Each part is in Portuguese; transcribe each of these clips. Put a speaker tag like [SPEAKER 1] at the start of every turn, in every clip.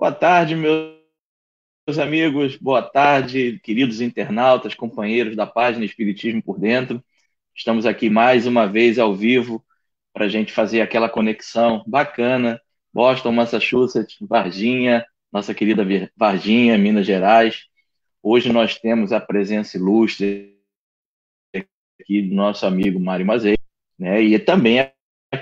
[SPEAKER 1] Boa tarde, meus amigos. Boa tarde, queridos internautas, companheiros da página Espiritismo por Dentro. Estamos aqui mais uma vez ao vivo para a gente fazer aquela conexão bacana. Boston, Massachusetts, Varginha, nossa querida Varginha, Minas Gerais. Hoje nós temos a presença ilustre aqui do nosso amigo Mário Mazei, né? E também a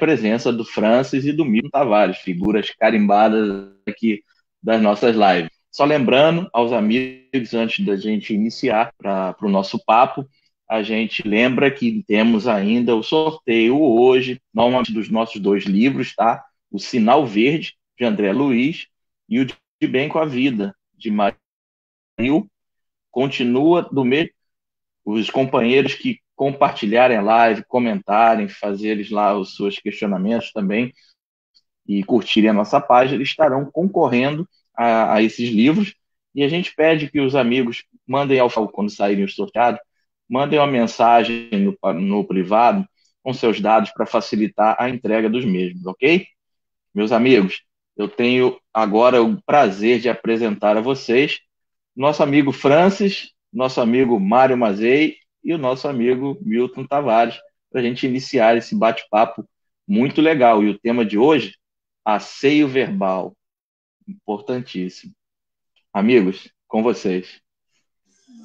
[SPEAKER 1] presença do Francis e do Milton Tavares, figuras carimbadas aqui das nossas lives. Só lembrando aos amigos, antes da gente iniciar para o nosso papo, a gente lembra que temos ainda o sorteio hoje, normalmente dos nossos dois livros, tá? O Sinal Verde, de André Luiz, e o De Bem com a Vida, de Mario. Continua do mesmo. Os companheiros que compartilharem a live, comentarem, fazerem lá os seus questionamentos também, e curtirem a nossa página, eles estarão concorrendo a, a, esses livros. E a gente pede que os amigos mandem ao quando saírem os sorteados, mandem uma mensagem no, no privado com seus dados para facilitar a entrega dos mesmos, ok? Meus amigos, eu tenho agora o prazer de apresentar a vocês nosso amigo Francis, nosso amigo Mário Mazei e o nosso amigo Milton Tavares, para a gente iniciar esse bate-papo muito legal. E o tema de hoje asseio verbal. Importantíssimo. Amigos, com vocês.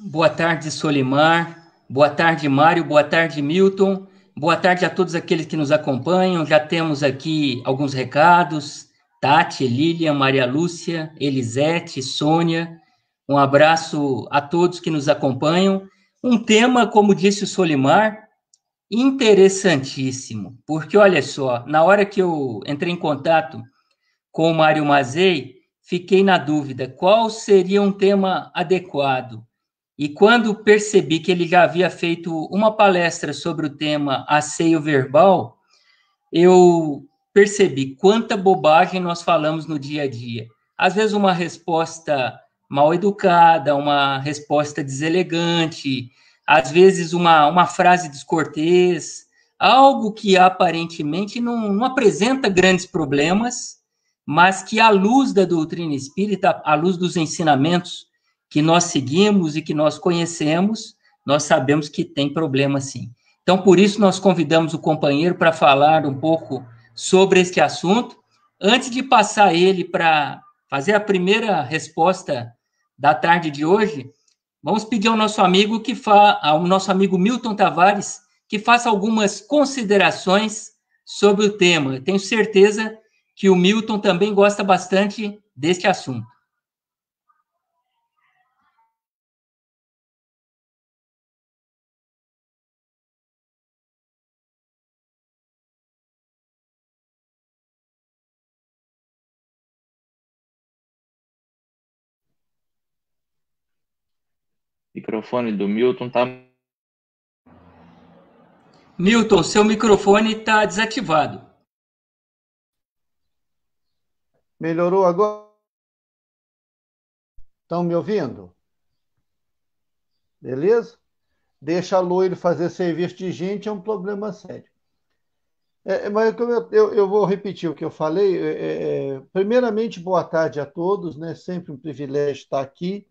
[SPEAKER 2] Boa tarde, Solimar. Boa tarde, Mário. Boa tarde, Milton. Boa tarde a todos aqueles que nos acompanham. Já temos aqui alguns recados. Tati, Lilian, Maria Lúcia, Elisete, Sônia. Um abraço a todos que nos acompanham. Um tema, como disse o Solimar, interessantíssimo, porque olha só, na hora que eu entrei em contato com o Mário Mazei, fiquei na dúvida qual seria um tema adequado. E quando percebi que ele já havia feito uma palestra sobre o tema asseio verbal, eu percebi quanta bobagem nós falamos no dia a dia. Às vezes, uma resposta mal educada, uma resposta deselegante, às vezes uma, uma frase descortês, algo que aparentemente não, não apresenta grandes problemas, mas que à luz da doutrina espírita, à luz dos ensinamentos que nós seguimos e que nós conhecemos, nós sabemos que tem problema sim. Então, por isso, nós convidamos o companheiro para falar um pouco sobre este assunto. Antes de passar ele para fazer a primeira resposta da tarde de hoje, Vamos pedir ao nosso amigo que fa... ao nosso amigo Milton Tavares que faça algumas considerações sobre o tema. tenho certeza que o Milton também gosta bastante deste assunto. microfone do Milton tá. Milton, seu microfone está desativado.
[SPEAKER 3] Melhorou agora? Estão me ouvindo? Beleza? Deixa loiro fazer serviço de gente é um problema sério. É, é mas eu, eu, eu, vou repetir o que eu falei. É, é, é, primeiramente, boa tarde a todos, né? Sempre um privilégio estar aqui.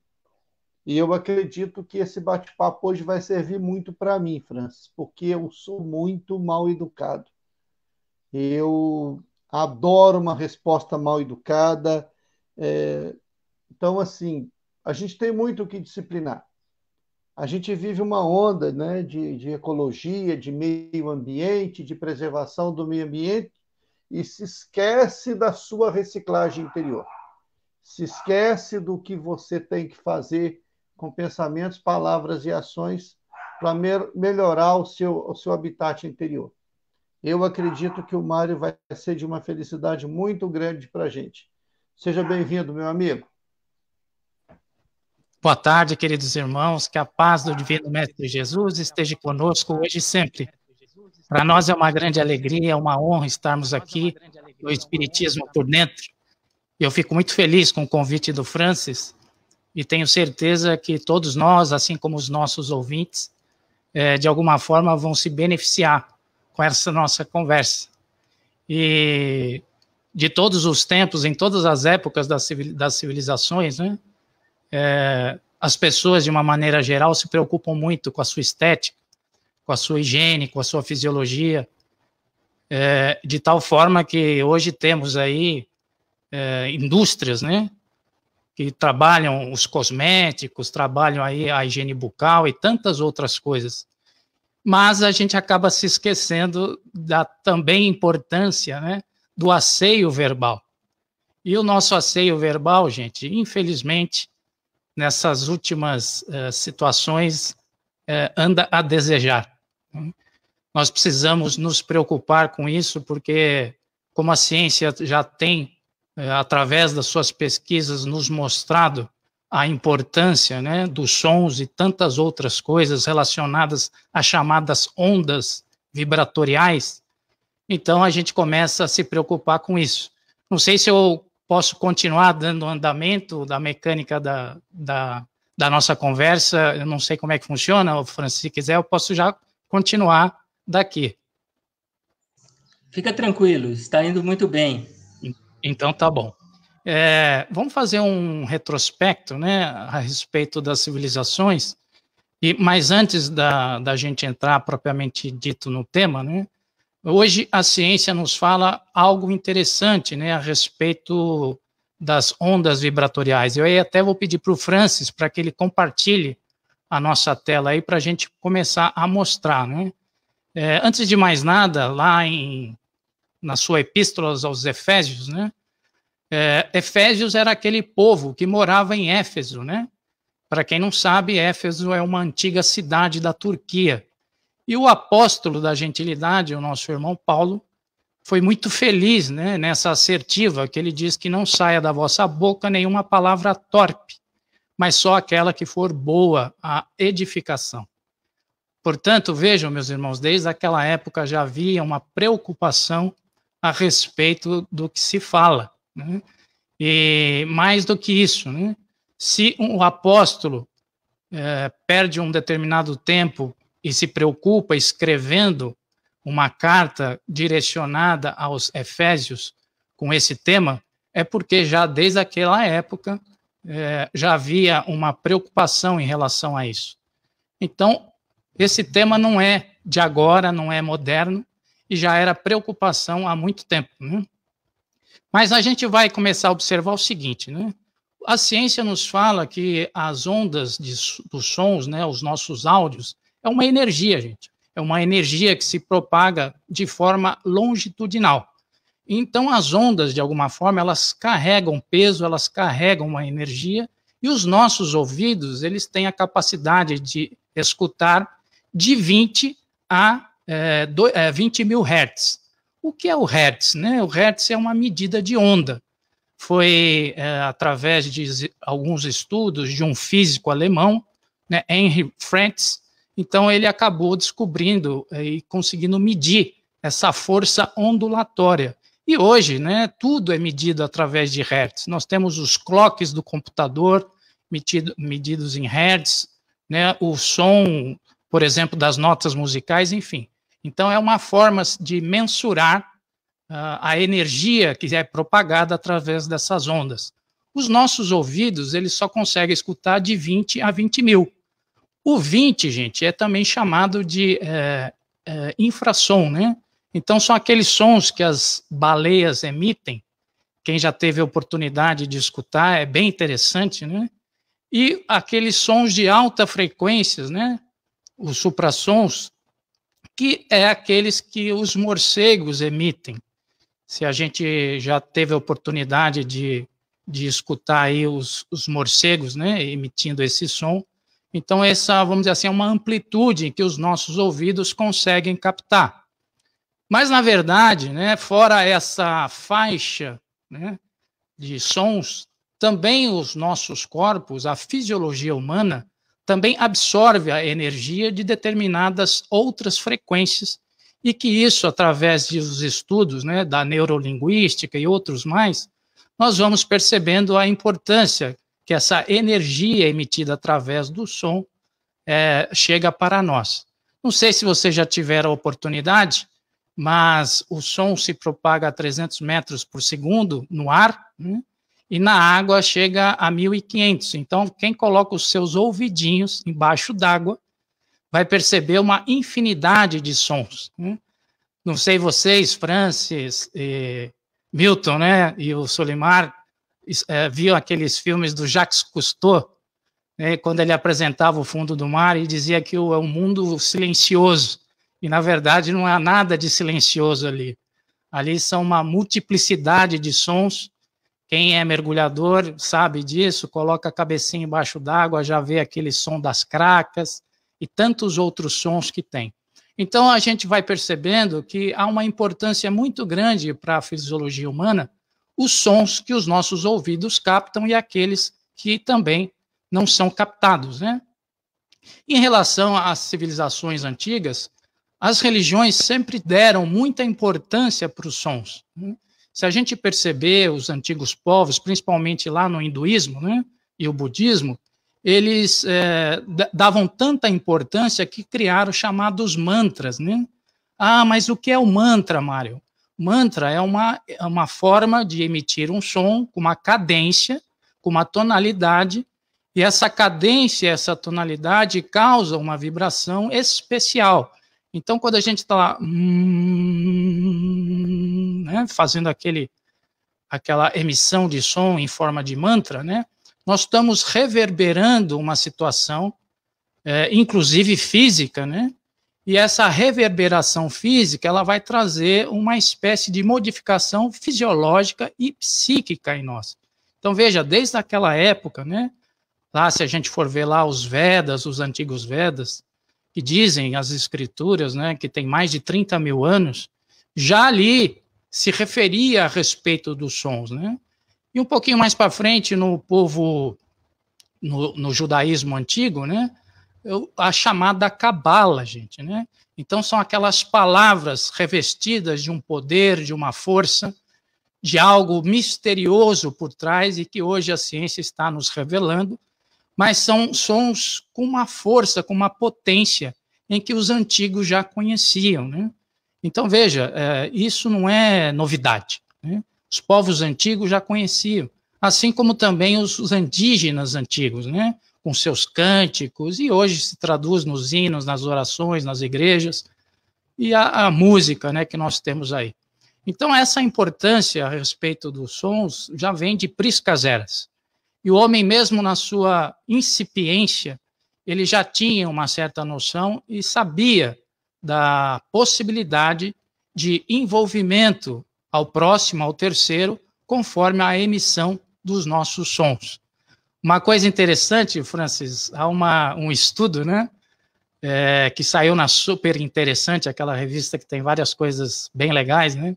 [SPEAKER 3] E eu acredito que esse bate-papo hoje vai servir muito para mim, Francis, porque eu sou muito mal educado. Eu adoro uma resposta mal educada. É... Então, assim, a gente tem muito o que disciplinar. A gente vive uma onda né, de, de ecologia, de meio ambiente, de preservação do meio ambiente, e se esquece da sua reciclagem interior. Se esquece do que você tem que fazer com pensamentos, palavras e ações para melhorar o seu, o seu habitat interior. Eu acredito que o Mário vai ser de uma felicidade muito grande para a gente. Seja bem-vindo, meu amigo.
[SPEAKER 4] Boa tarde, queridos irmãos. Que a paz do Divino Mestre Jesus esteja conosco hoje e sempre. Para nós é uma grande alegria, é uma honra estarmos aqui no Espiritismo por Dentro. Eu fico muito feliz com o convite do Francis e tenho certeza que todos nós, assim como os nossos ouvintes, é, de alguma forma vão se beneficiar com essa nossa conversa. E de todos os tempos, em todas as épocas das, civilizações, né, é, as pessoas, de uma maneira geral, se preocupam muito com a sua estética, com a sua higiene, com a sua fisiologia, é, de tal forma que hoje temos aí é, indústrias, né, que trabalham os cosméticos, trabalham aí a higiene bucal e tantas outras coisas. Mas a gente acaba se esquecendo da também importância né, do asseio verbal. E o nosso asseio verbal, gente, infelizmente, nessas últimas uh, situações, uh, anda a desejar. Nós precisamos nos preocupar com isso, porque, como a ciência já tem é, através das suas pesquisas, nos mostrado a importância né, dos sons e tantas outras coisas relacionadas às chamadas ondas vibratoriais, então a gente começa a se preocupar com isso. Não sei se eu posso continuar dando andamento da mecânica da, da, da nossa conversa, eu não sei como é que funciona, Francis, se quiser eu posso já continuar daqui.
[SPEAKER 2] Fica tranquilo, está indo muito bem. Então tá bom.
[SPEAKER 4] É, vamos fazer um retrospecto né, a respeito das civilizações. E, mas antes da, da gente entrar propriamente dito no tema, né, hoje a ciência nos fala algo interessante né, a respeito das ondas vibratoriais. Eu aí até vou pedir para o Francis para que ele compartilhe a nossa tela aí para a gente começar a mostrar. Né? É, antes de mais nada, lá em na sua epístola aos Efésios, né? É, Efésios era aquele povo que morava em Éfeso, né? Para quem não sabe, Éfeso é uma antiga cidade da Turquia. E o apóstolo da gentilidade, o nosso irmão Paulo, foi muito feliz né, nessa assertiva que ele diz que não saia da vossa boca nenhuma palavra torpe, mas só aquela que for boa à edificação. Portanto, vejam, meus irmãos, desde aquela época já havia uma preocupação a respeito do que se fala. Né? E mais do que isso, né? se o apóstolo é, perde um determinado tempo e se preocupa escrevendo uma carta direcionada aos Efésios com esse tema, é porque já desde aquela época é, já havia uma preocupação em relação a isso. Então, esse tema não é de agora, não é moderno, já era preocupação há muito tempo. Né? Mas a gente vai começar a observar o seguinte, né? A ciência nos fala que as ondas de, dos sons, né, os nossos áudios, é uma energia, gente. É uma energia que se propaga de forma longitudinal. Então, as ondas, de alguma forma, elas carregam peso, elas carregam uma energia, e os nossos ouvidos, eles têm a capacidade de escutar de 20 a é, do, é, 20 mil hertz. O que é o hertz? Né? O hertz é uma medida de onda. Foi é, através de alguns estudos de um físico alemão, né, Henry Frantz, então ele acabou descobrindo é, e conseguindo medir essa força ondulatória. E hoje, né, tudo é medido através de hertz. Nós temos os clocks do computador medidos em hertz, né, o som, por exemplo, das notas musicais, enfim. Então, é uma forma de mensurar uh, a energia que é propagada através dessas ondas. Os nossos ouvidos, eles só conseguem escutar de 20 a 20 mil. O 20, gente, é também chamado de é, é, infrassom, né? Então, são aqueles sons que as baleias emitem. Quem já teve a oportunidade de escutar, é bem interessante, né? E aqueles sons de alta frequência, né? Os suprassons, que é aqueles que os morcegos emitem. Se a gente já teve a oportunidade de, de escutar aí os, os morcegos né, emitindo esse som, então essa, vamos dizer assim, é uma amplitude que os nossos ouvidos conseguem captar. Mas, na verdade, né, fora essa faixa né, de sons, também os nossos corpos, a fisiologia humana, também absorve a energia de determinadas outras frequências e que isso, através dos estudos né, da neurolinguística e outros mais, nós vamos percebendo a importância que essa energia emitida através do som é, chega para nós. Não sei se você já tiver a oportunidade, mas o som se propaga a 300 metros por segundo no ar, né? e na água chega a 1500. Então, quem coloca os seus ouvidinhos embaixo d'água vai perceber uma infinidade de sons. Né? Não sei vocês, Francis, Milton, né, e o Solimar é, aqueles filmes do Jacques Cousteau, né, quando ele apresentava o fundo do mar e dizia que o, é um mundo silencioso. E, na verdade, não há nada de silencioso ali. Ali são uma multiplicidade de sons quem é mergulhador sabe disso, coloca a cabecinha embaixo d'água, já vê aquele som das cracas e tantos outros sons que tem. Então a gente vai percebendo que há uma importância muito grande para a fisiologia humana os sons que os nossos ouvidos captam e aqueles que também não são captados, né? Em relação às civilizações antigas, as religiões sempre deram muita importância para os sons. Né? Se a gente perceber os antigos povos, principalmente lá no hinduísmo né, e o budismo, eles é, davam tanta importância que criaram chamados mantras. Né? Ah, mas o que é o mantra, Mário? Mantra é uma, é uma forma de emitir um som com uma cadência, com uma tonalidade, e essa cadência, essa tonalidade causa uma vibração especial. Então, quando a gente está lá né, fazendo aquele, aquela emissão de som em forma de mantra, né, nós estamos reverberando uma situação, é, inclusive física, né, e essa reverberação física ela vai trazer uma espécie de modificação fisiológica e psíquica em nós. Então veja, desde aquela época, né? Lá se a gente for ver lá os Vedas, os antigos Vedas, que dizem as escrituras, né, que tem mais de 30 mil anos, já ali se referia a respeito dos sons, né? E um pouquinho mais para frente, no povo, no, no, judaísmo antigo, né? A chamada cabala, gente, né? Então são aquelas palavras revestidas de um poder, de uma força, de algo misterioso por trás e que hoje a ciência está nos revelando mas são sons com uma força, com uma potência em que os antigos já conheciam. Né? Então, veja, é, isso não é novidade. Né? Os povos antigos já conheciam, assim como também os, os indígenas antigos, né? com seus cânticos, e hoje se traduz nos hinos, nas orações, nas igrejas, e a, a música né, que nós temos aí. Então, essa importância a respeito dos sons já vem de priscas eras. E o homem, mesmo na sua incipiência, ele já tinha uma certa noção e sabia da possibilidade de envolvimento ao próximo, ao terceiro, conforme a emissão dos nossos sons. Uma coisa interessante, Francis, há uma, um estudo, né? É, que saiu na super interessante, aquela revista que tem várias coisas bem legais, né?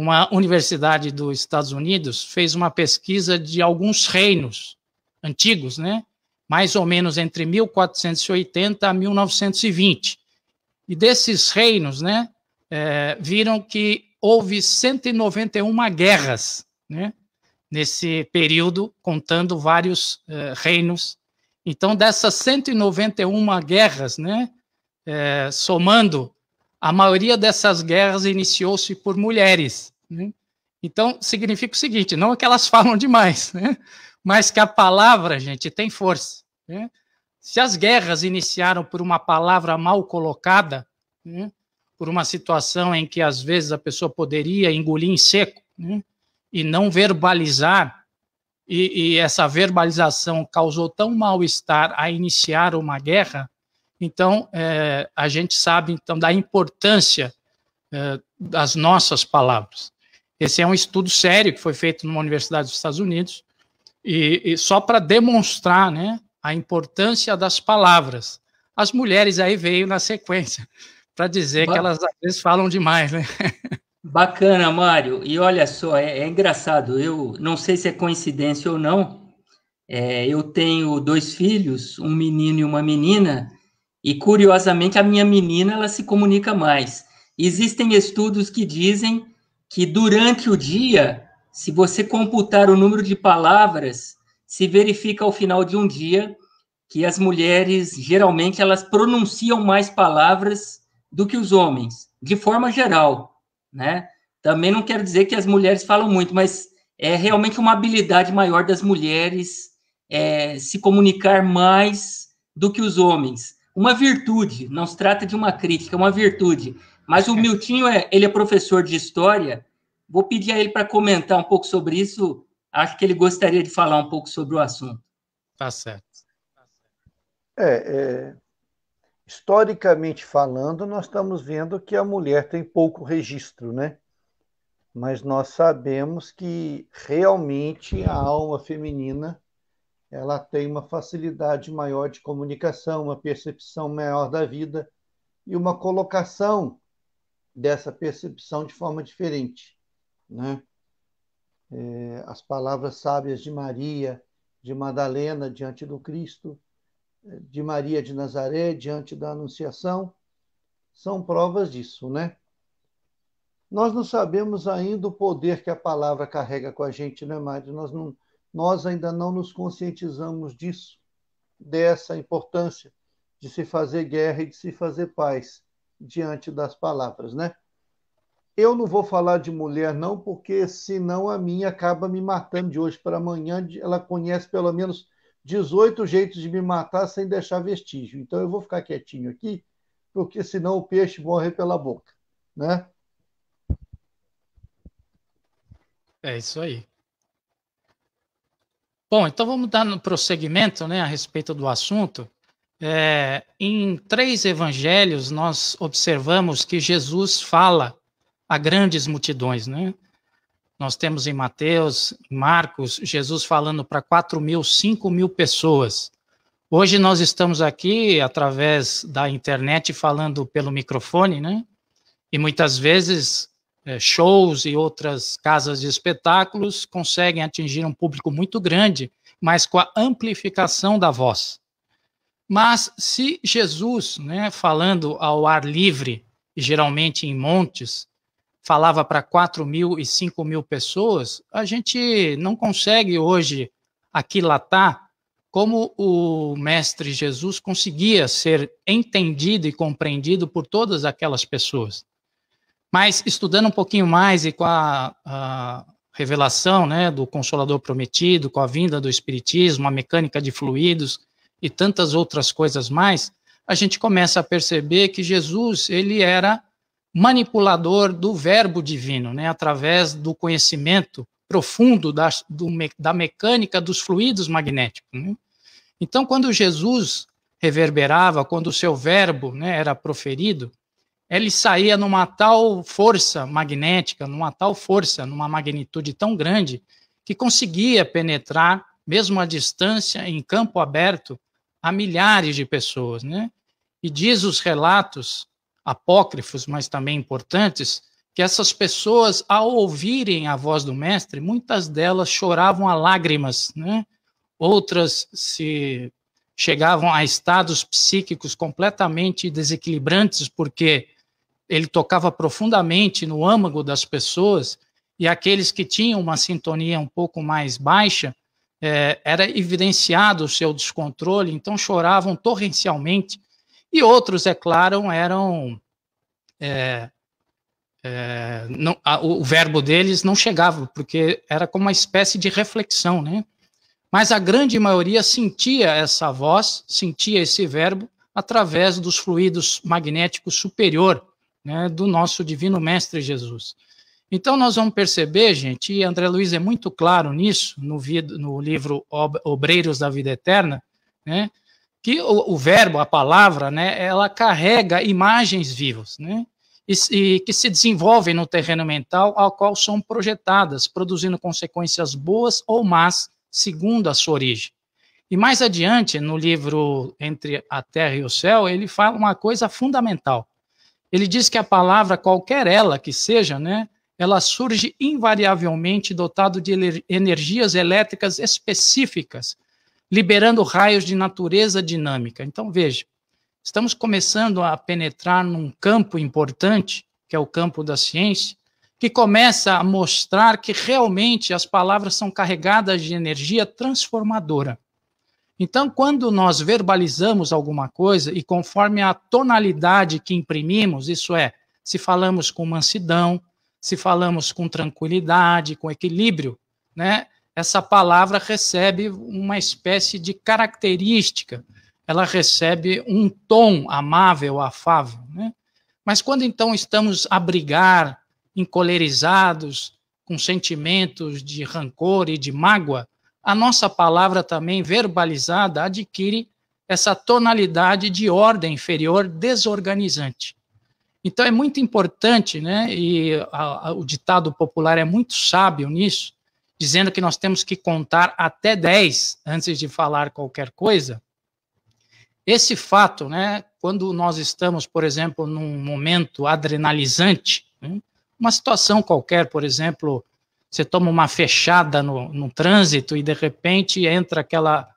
[SPEAKER 4] uma universidade dos Estados Unidos fez uma pesquisa de alguns reinos antigos, né? Mais ou menos entre 1480 a 1920. E desses reinos, né, é, viram que houve 191 guerras, né? Nesse período, contando vários é, reinos. Então, dessas 191 guerras, né, é, somando a maioria dessas guerras iniciou-se por mulheres. Né? Então, significa o seguinte: não é que elas falam demais, né? mas que a palavra, gente, tem força. Né? Se as guerras iniciaram por uma palavra mal colocada, né? por uma situação em que às vezes a pessoa poderia engolir em seco né? e não verbalizar, e, e essa verbalização causou tão mal-estar a iniciar uma guerra, então, é, a gente sabe então da importância é, das nossas palavras. Esse é um estudo sério que foi feito numa universidade dos Estados Unidos e, e só para demonstrar, né, a importância das palavras. As mulheres aí veio na sequência para dizer que elas às vezes
[SPEAKER 2] falam demais, né? Bacana, Mário. E olha só, é, é engraçado. Eu não sei se é coincidência ou não. É, eu tenho dois filhos, um menino e uma menina, e curiosamente, a minha menina ela se comunica mais. Existem estudos que dizem que durante o dia, se você computar o número de palavras, se verifica ao final de um dia que as mulheres geralmente elas pronunciam mais palavras do que os homens, de forma geral, né? Também não quero dizer que as mulheres falam muito, mas é realmente uma habilidade maior das mulheres é, se comunicar mais do que os homens uma virtude, não se trata de uma crítica, é uma virtude. Mas o é. Miltinho, é, ele é professor de história, vou pedir a ele para comentar um pouco sobre isso, acho que ele gostaria de falar um pouco sobre o assunto. Tá certo.
[SPEAKER 3] É, é, historicamente falando, nós estamos vendo que a mulher tem pouco registro, né? Mas nós sabemos que realmente a alma feminina ela tem uma facilidade maior de comunicação, uma percepção maior da vida e uma colocação dessa percepção de forma diferente. Né? É, as palavras sábias de Maria, de Madalena diante do Cristo, é, de Maria de Nazaré diante da Anunciação, são provas disso, né? Nós não sabemos ainda o poder que a palavra carrega com a gente, né, Mário? Nós não, nós ainda não nos conscientizamos disso, dessa importância de se fazer guerra e de se fazer paz diante das palavras, né? Eu não vou falar de mulher não, porque senão a minha acaba me matando de hoje para amanhã. Ela conhece pelo menos 18 jeitos de me matar sem deixar vestígio. Então eu vou ficar quietinho aqui, porque senão o peixe morre pela boca, né?
[SPEAKER 4] É isso aí. Bom, então vamos dar no prosseguimento né, a respeito do assunto. É, em três evangelhos, nós observamos que Jesus fala a grandes multidões. Né? Nós temos em Mateus, Marcos, Jesus falando para 4 mil, 5 mil pessoas. Hoje nós estamos aqui através da internet falando pelo microfone, né? E muitas vezes eh, shows e outras casas de espetáculos conseguem atingir um público muito grande, mas com a amplificação da voz. Mas se Jesus, né, falando ao ar livre, geralmente em montes, falava para 4 mil e 5 mil pessoas, a gente não consegue hoje aquilatar como o Mestre Jesus conseguia ser entendido e compreendido por todas aquelas pessoas. Mas estudando um pouquinho mais e com a, a revelação né, do Consolador Prometido, com a vinda do Espiritismo, a mecânica de fluidos e tantas outras coisas mais, a gente começa a perceber que Jesus ele era manipulador do verbo divino, né, através do conhecimento profundo da, do, da mecânica dos fluidos magnéticos. Né? Então, quando Jesus reverberava, quando o seu verbo né, era proferido, ele saía numa tal força magnética, numa tal força, numa magnitude tão grande, que conseguia penetrar, mesmo à distância, em campo aberto, a milhares de pessoas. Né? E diz os relatos apócrifos, mas também importantes, que essas pessoas, ao ouvirem a voz do mestre, muitas delas choravam a lágrimas, né? outras se chegavam a estados psíquicos completamente desequilibrantes, porque ele tocava profundamente no âmago das pessoas e aqueles que tinham uma sintonia um pouco mais baixa é, era evidenciado o seu descontrole, então choravam torrencialmente e outros, é claro, eram é, é, não, a, o verbo deles não chegava, porque era como uma espécie de reflexão, né? Mas a grande maioria sentia essa voz, sentia esse verbo através dos fluidos magnéticos superior, né, do nosso divino mestre Jesus. Então nós vamos perceber, gente, e André Luiz é muito claro nisso no, no livro Obreiros da Vida Eterna, né, que o, o, verbo, a palavra, né, ela carrega imagens vivas, né, e, e que se desenvolvem no terreno mental ao qual são projetadas, produzindo consequências boas ou más segundo a sua origem. E mais adiante, no livro Entre a Terra e o Céu, ele fala uma coisa fundamental. Ele diz que a palavra, qualquer ela que seja, né, ela surge invariavelmente dotado de energias elétricas específicas, liberando raios de natureza dinâmica. Então, veja, estamos começando a penetrar num campo importante, que é o campo da ciência, que começa a mostrar que realmente as palavras são carregadas de energia transformadora. Então, quando nós verbalizamos alguma coisa e conforme a tonalidade que imprimimos, isso é, se falamos com mansidão, se falamos com tranquilidade, com equilíbrio, né, essa palavra recebe uma espécie de característica, ela recebe um tom amável, afável. Né? Mas quando então estamos a brigar, encolerizados, com sentimentos de rancor e de mágoa, a nossa palavra também verbalizada adquire essa tonalidade de ordem inferior desorganizante. Então é muito importante, né? E a, a, o ditado popular é muito sábio nisso, dizendo que nós temos que contar até 10 antes de falar qualquer coisa. Esse fato, né, quando nós estamos, por exemplo, num momento adrenalizante, né, uma situação qualquer, por exemplo, você toma uma fechada no, no trânsito e de repente entra aquela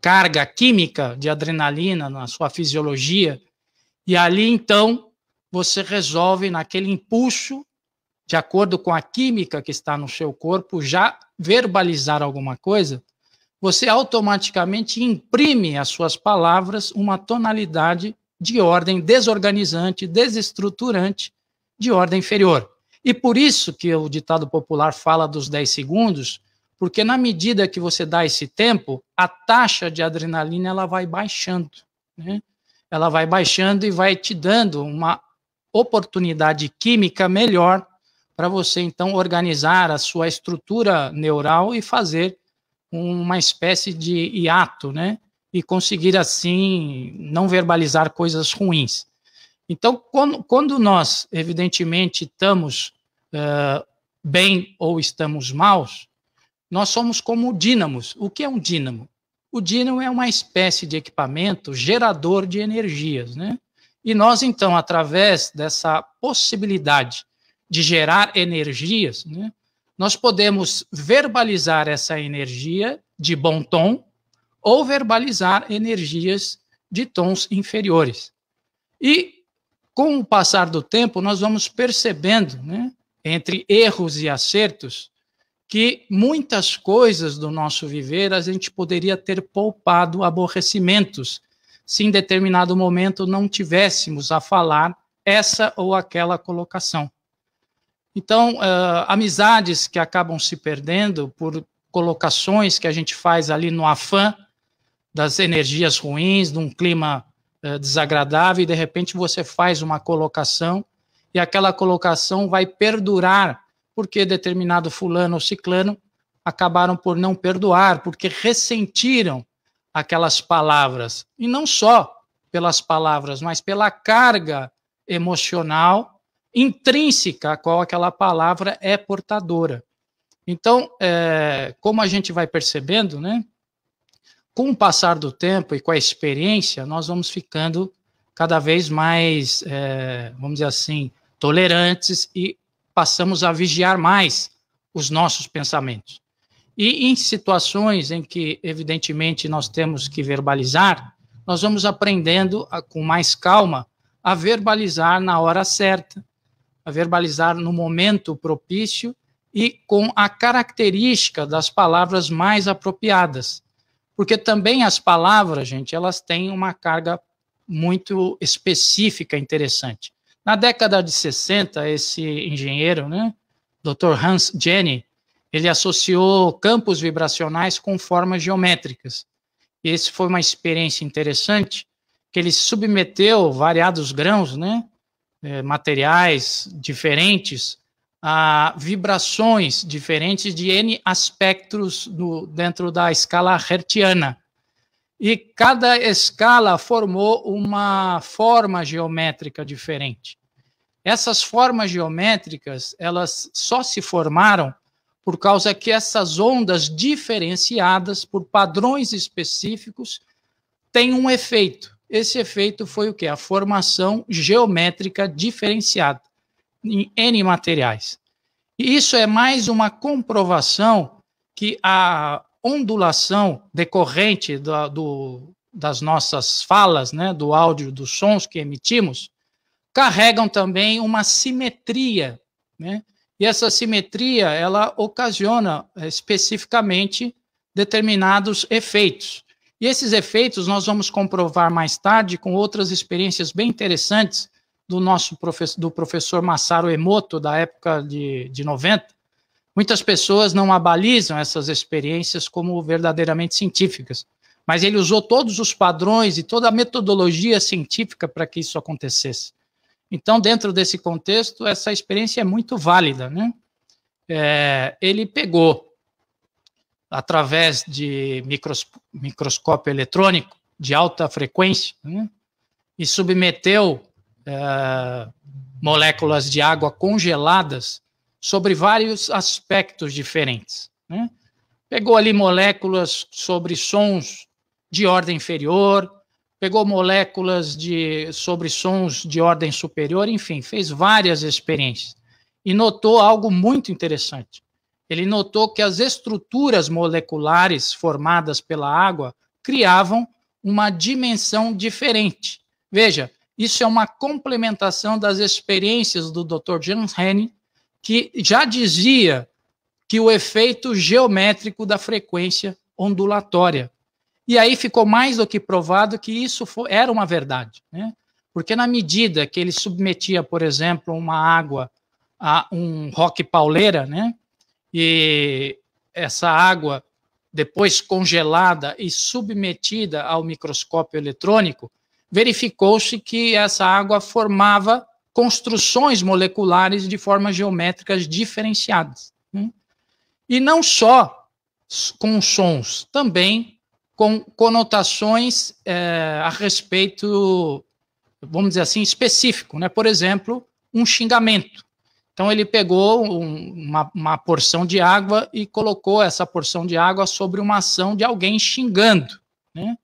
[SPEAKER 4] carga química de adrenalina na sua fisiologia, e ali então você resolve, naquele impulso, de acordo com a química que está no seu corpo, já verbalizar alguma coisa, você automaticamente imprime às suas palavras uma tonalidade de ordem desorganizante, desestruturante, de ordem inferior. E por isso que o ditado popular fala dos 10 segundos, porque na medida que você dá esse tempo, a taxa de adrenalina ela vai baixando, né? Ela vai baixando e vai te dando uma oportunidade química melhor para você então organizar a sua estrutura neural e fazer uma espécie de hiato, né? E conseguir assim não verbalizar coisas ruins. Então, quando, quando nós evidentemente estamos bem ou estamos maus, nós somos como dínamos. O que é um dínamo? O dínamo é uma espécie de equipamento gerador de energias, né? E nós, então, através dessa possibilidade de gerar energias, né, nós podemos verbalizar essa energia de bom tom ou verbalizar energias de tons inferiores. E, com o passar do tempo, nós vamos percebendo né, entre erros e acertos, que muitas coisas do nosso viver a gente poderia ter poupado aborrecimentos se em determinado momento não tivéssemos a falar essa ou aquela colocação. Então, uh, amizades que acabam se perdendo por colocações que a gente faz ali no afã das energias ruins, de um clima uh, desagradável, e de repente você faz uma colocação e aquela colocação vai perdurar, porque determinado fulano ou ciclano acabaram por não perdoar, porque ressentiram aquelas palavras. E não só pelas palavras, mas pela carga emocional intrínseca a qual aquela palavra é portadora. Então, é, como a gente vai percebendo, né? Com o passar do tempo e com a experiência, nós vamos ficando cada vez mais, é, vamos dizer assim, tolerantes e passamos a vigiar mais os nossos pensamentos. E em situações em que, evidentemente, nós temos que verbalizar, nós vamos aprendendo a, com mais calma a verbalizar na hora certa, a verbalizar no momento propício e com a característica das palavras mais apropriadas. Porque também as palavras, gente, elas têm uma carga muito específica, interessante. Na década de 60, esse engenheiro, né, Dr. Hans Jenny, ele associou campos vibracionais com formas geométricas. E esse foi uma experiência interessante, que ele submeteu variados grãos, né, é, materiais diferentes, a vibrações diferentes de N aspectos dentro da escala hertziana. E cada escala formou uma forma geométrica diferente. Essas formas geométricas, elas só se formaram por causa que essas ondas diferenciadas por padrões específicos têm um efeito. Esse efeito foi o que? A formação geométrica diferenciada em N materiais. E isso é mais uma comprovação que a ondulação decorrente do, das nossas falas, né, do áudio, dos sons que emitimos, carregam também uma simetria, né? E essa simetria, ela ocasiona eh, especificamente determinados efeitos. E esses efeitos nós vamos comprovar mais tarde com outras experiências bem interessantes do nosso professor, do professor Masaru Emoto, da época de, de 90. Muitas pessoas não abalizam essas experiências como verdadeiramente científicas, mas ele usou todos os padrões e toda a metodologia científica para que isso acontecesse. Então, dentro desse contexto, essa experiência é muito válida, né? É, ele pegou, através de micros, microscópio eletrônico de alta frequência, né? e submeteu é, moléculas de água congeladas sobre vários aspectos diferentes. Né? Pegou ali moléculas sobre sons de ordem inferior, pegou moléculas de sobre sons de ordem superior, enfim, fez várias experiências e notou algo muito interessante. Ele notou que as estruturas moleculares formadas pela água criavam uma dimensão diferente. Veja, isso é uma complementação das experiências do Dr. James Henning, que já dizia que o efeito geométrico da frequência ondulatória e aí ficou mais do que provado que isso foi, era uma verdade, né? Porque na medida que ele submetia, por exemplo, uma água a um roque pauleira, né? E essa água depois congelada e submetida ao microscópio eletrônico, verificou-se que essa água formava construções moleculares de formas geométricas diferenciadas. Né? E não só com sons, também com conotações é, a respeito, vamos dizer assim, específico, né? Por exemplo, um xingamento. Então ele pegou um, uma, uma porção de água e colocou essa porção de água sobre uma ação de alguém xingando, né?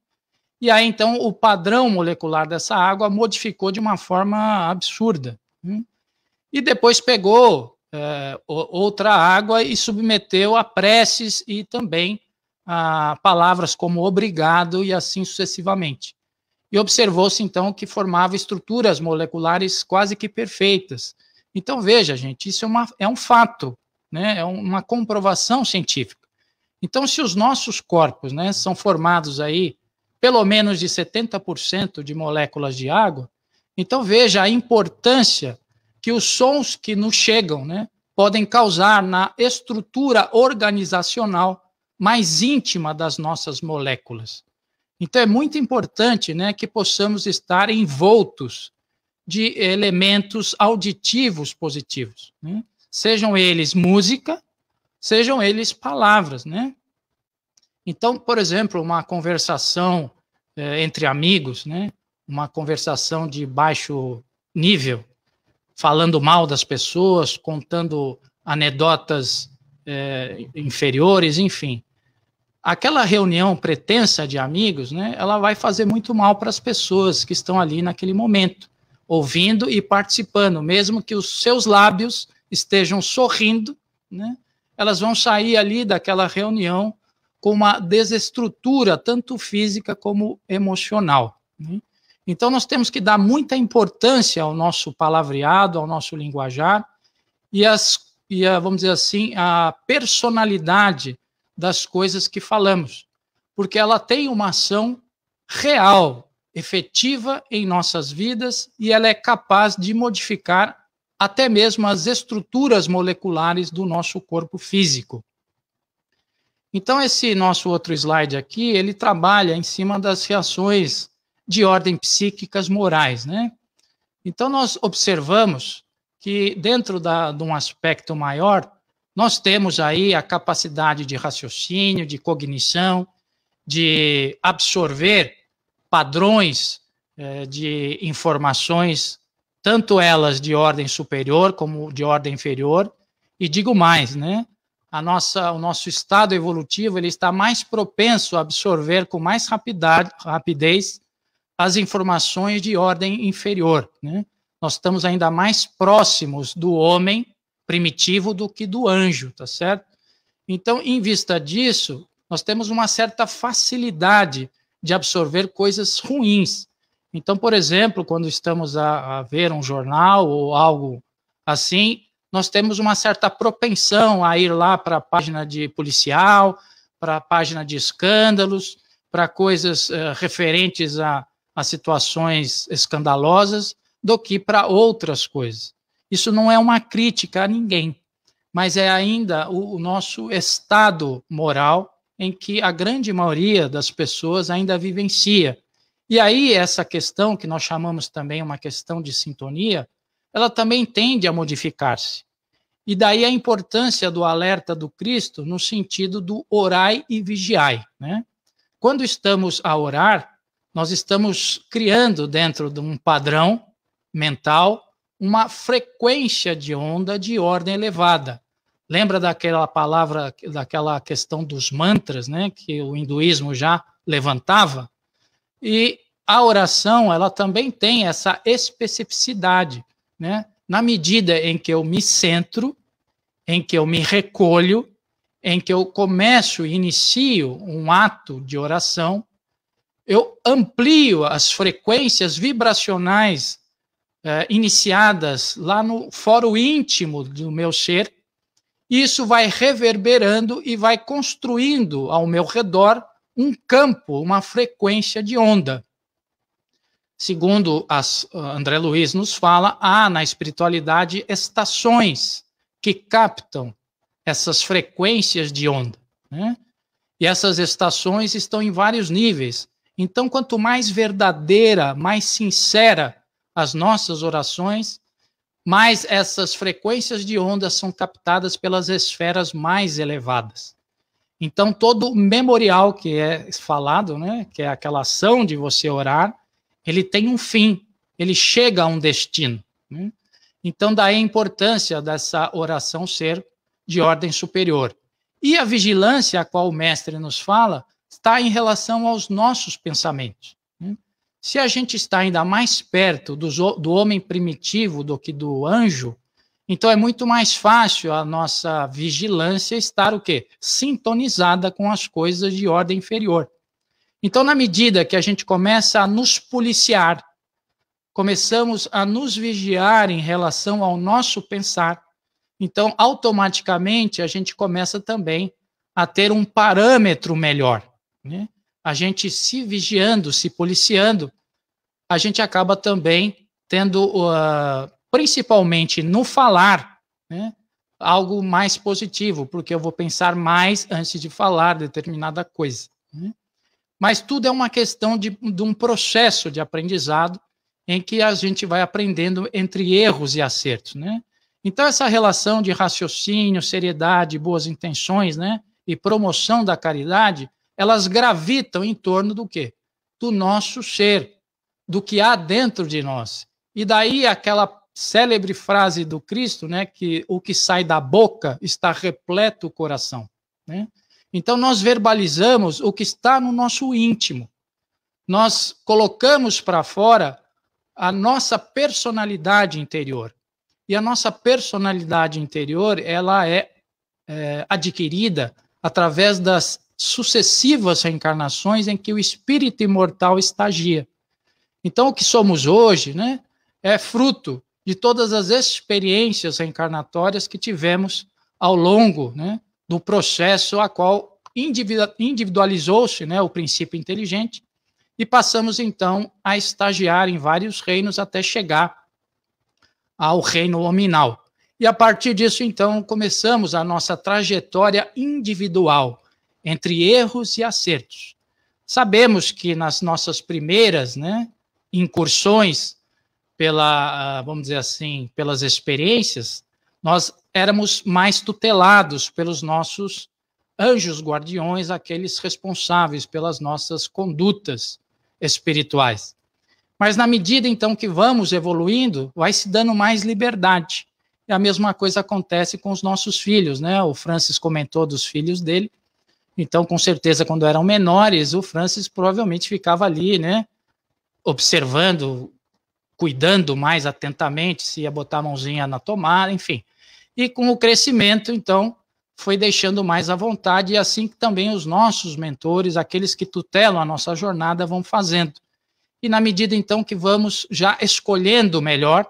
[SPEAKER 4] E aí então o padrão molecular dessa água modificou de uma forma absurda. Né? E depois pegou é, outra água e submeteu a preces e também ah, palavras como obrigado e assim sucessivamente. E observou-se então que formava estruturas moleculares quase que perfeitas. Então veja, gente, isso é, uma, é um fato, né? é uma comprovação científica. Então, se os nossos corpos né, são formados aí pelo menos de 70% de moléculas de água, então veja a importância que os sons que nos chegam né, podem causar na estrutura organizacional mais íntima das nossas moléculas. Então é muito importante né, que possamos estar envoltos de elementos auditivos positivos, né? sejam eles música, sejam eles palavras. Né? Então, por exemplo, uma conversação eh, entre amigos, né? uma conversação de baixo nível, falando mal das pessoas, contando anedotas é, inferiores, enfim aquela reunião pretensa de amigos, né, ela vai fazer muito mal para as pessoas que estão ali naquele momento, ouvindo e participando, mesmo que os seus lábios estejam sorrindo, né, elas vão sair ali daquela reunião com uma desestrutura tanto física como emocional. Né? Então nós temos que dar muita importância ao nosso palavreado, ao nosso linguajar e as e a, vamos dizer assim a personalidade das coisas que falamos, porque ela tem uma ação real, efetiva em nossas vidas e ela é capaz de modificar até mesmo as estruturas moleculares do nosso corpo físico. Então esse nosso outro slide aqui, ele trabalha em cima das reações de ordem psíquicas morais, né? Então nós observamos que dentro da, de um aspecto maior nós temos aí a capacidade de raciocínio, de cognição, de absorver padrões eh, de informações, tanto elas de ordem superior como de ordem inferior. E digo mais, né? A nossa, o nosso estado evolutivo ele está mais propenso a absorver com mais rapidez as informações de ordem inferior. Né? Nós estamos ainda mais próximos do homem primitivo do que do anjo, tá certo? Então, em vista disso, nós temos uma certa facilidade de absorver coisas ruins. Então, por exemplo, quando estamos a, a ver um jornal ou algo assim, nós temos uma certa propensão a ir lá para a página de policial, para a página de escândalos, para coisas uh, referentes a, a situações escandalosas, do que para outras coisas. Isso não é uma crítica a ninguém, mas é ainda o, o nosso estado moral em que a grande maioria das pessoas ainda vivencia. E aí, essa questão, que nós chamamos também uma questão de sintonia, ela também tende a modificar-se. E daí a importância do alerta do Cristo no sentido do orai e vigiai. Né? Quando estamos a orar, nós estamos criando dentro de um padrão mental uma frequência de onda de ordem elevada. Lembra daquela palavra, daquela questão dos mantras, né, que o hinduísmo já levantava? E a oração, ela também tem essa especificidade, né? Na medida em que eu me centro, em que eu me recolho, em que eu começo e inicio um ato de oração, eu amplio as frequências vibracionais eh, iniciadas lá no foro íntimo do meu ser, isso vai reverberando e vai construindo ao meu redor um campo, uma frequência de onda. Segundo as, eh, André Luiz nos fala, há na espiritualidade estações que captam essas frequências de onda. Né? E essas estações estão em vários níveis. Então, quanto mais verdadeira, mais sincera as nossas orações, mas essas frequências de onda são captadas pelas esferas mais elevadas. Então, todo memorial que é falado, né, que é aquela ação de você orar, ele tem um fim, ele chega a um destino. Né? Então, daí a importância dessa oração ser de ordem superior. E a vigilância a qual o mestre nos fala está em relação aos nossos pensamentos. Se a gente está ainda mais perto do, do homem primitivo do que do anjo, então é muito mais fácil a nossa vigilância estar o quê? Sintonizada com as coisas de ordem inferior. Então, na medida que a gente começa a nos policiar, começamos a nos vigiar em relação ao nosso pensar, então automaticamente a gente começa também a ter um parâmetro melhor. Né? a gente se vigiando, se policiando, a gente acaba também tendo, uh, principalmente no falar, né, algo mais positivo, porque eu vou pensar mais antes de falar determinada coisa. Né? Mas tudo é uma questão de, de um processo de aprendizado em que a gente vai aprendendo entre erros e acertos, né? Então, essa relação de raciocínio, seriedade, boas intenções, né? E promoção da caridade elas gravitam em torno do quê? Do nosso ser, do que há dentro de nós. E daí aquela célebre frase do Cristo, né, que o que sai da boca está repleto o coração, né? Então nós verbalizamos o que está no nosso íntimo. Nós colocamos para fora a nossa personalidade interior. E a nossa personalidade interior, ela é, é adquirida através das sucessivas reencarnações em que o espírito imortal estagia. Então, o que somos hoje, né, é fruto de todas as experiências reencarnatórias que tivemos ao longo, né, do processo a qual individualizou-se, né, o princípio inteligente e passamos então a estagiar em vários reinos até chegar ao reino hominal. E a partir disso, então, começamos a nossa trajetória individual, entre erros e acertos. Sabemos que nas nossas primeiras né, incursões pela, ah, vamos dizer assim, pelas experiências, nós éramos mais tutelados pelos nossos anjos guardiões, aqueles responsáveis pelas nossas condutas espirituais. Mas na medida então que vamos evoluindo, vai se dando mais liberdade. E a mesma coisa acontece com os nossos filhos, né? O Francis comentou dos filhos dele. Então, com certeza, quando eram menores, o Francis provavelmente ficava ali, né? Observando, cuidando mais atentamente se ia botar a mãozinha na tomada, enfim. E com o crescimento, então, foi deixando mais à vontade, e assim que também os nossos mentores, aqueles que tutelam a nossa jornada, vão fazendo. E na medida, então, que vamos já escolhendo melhor,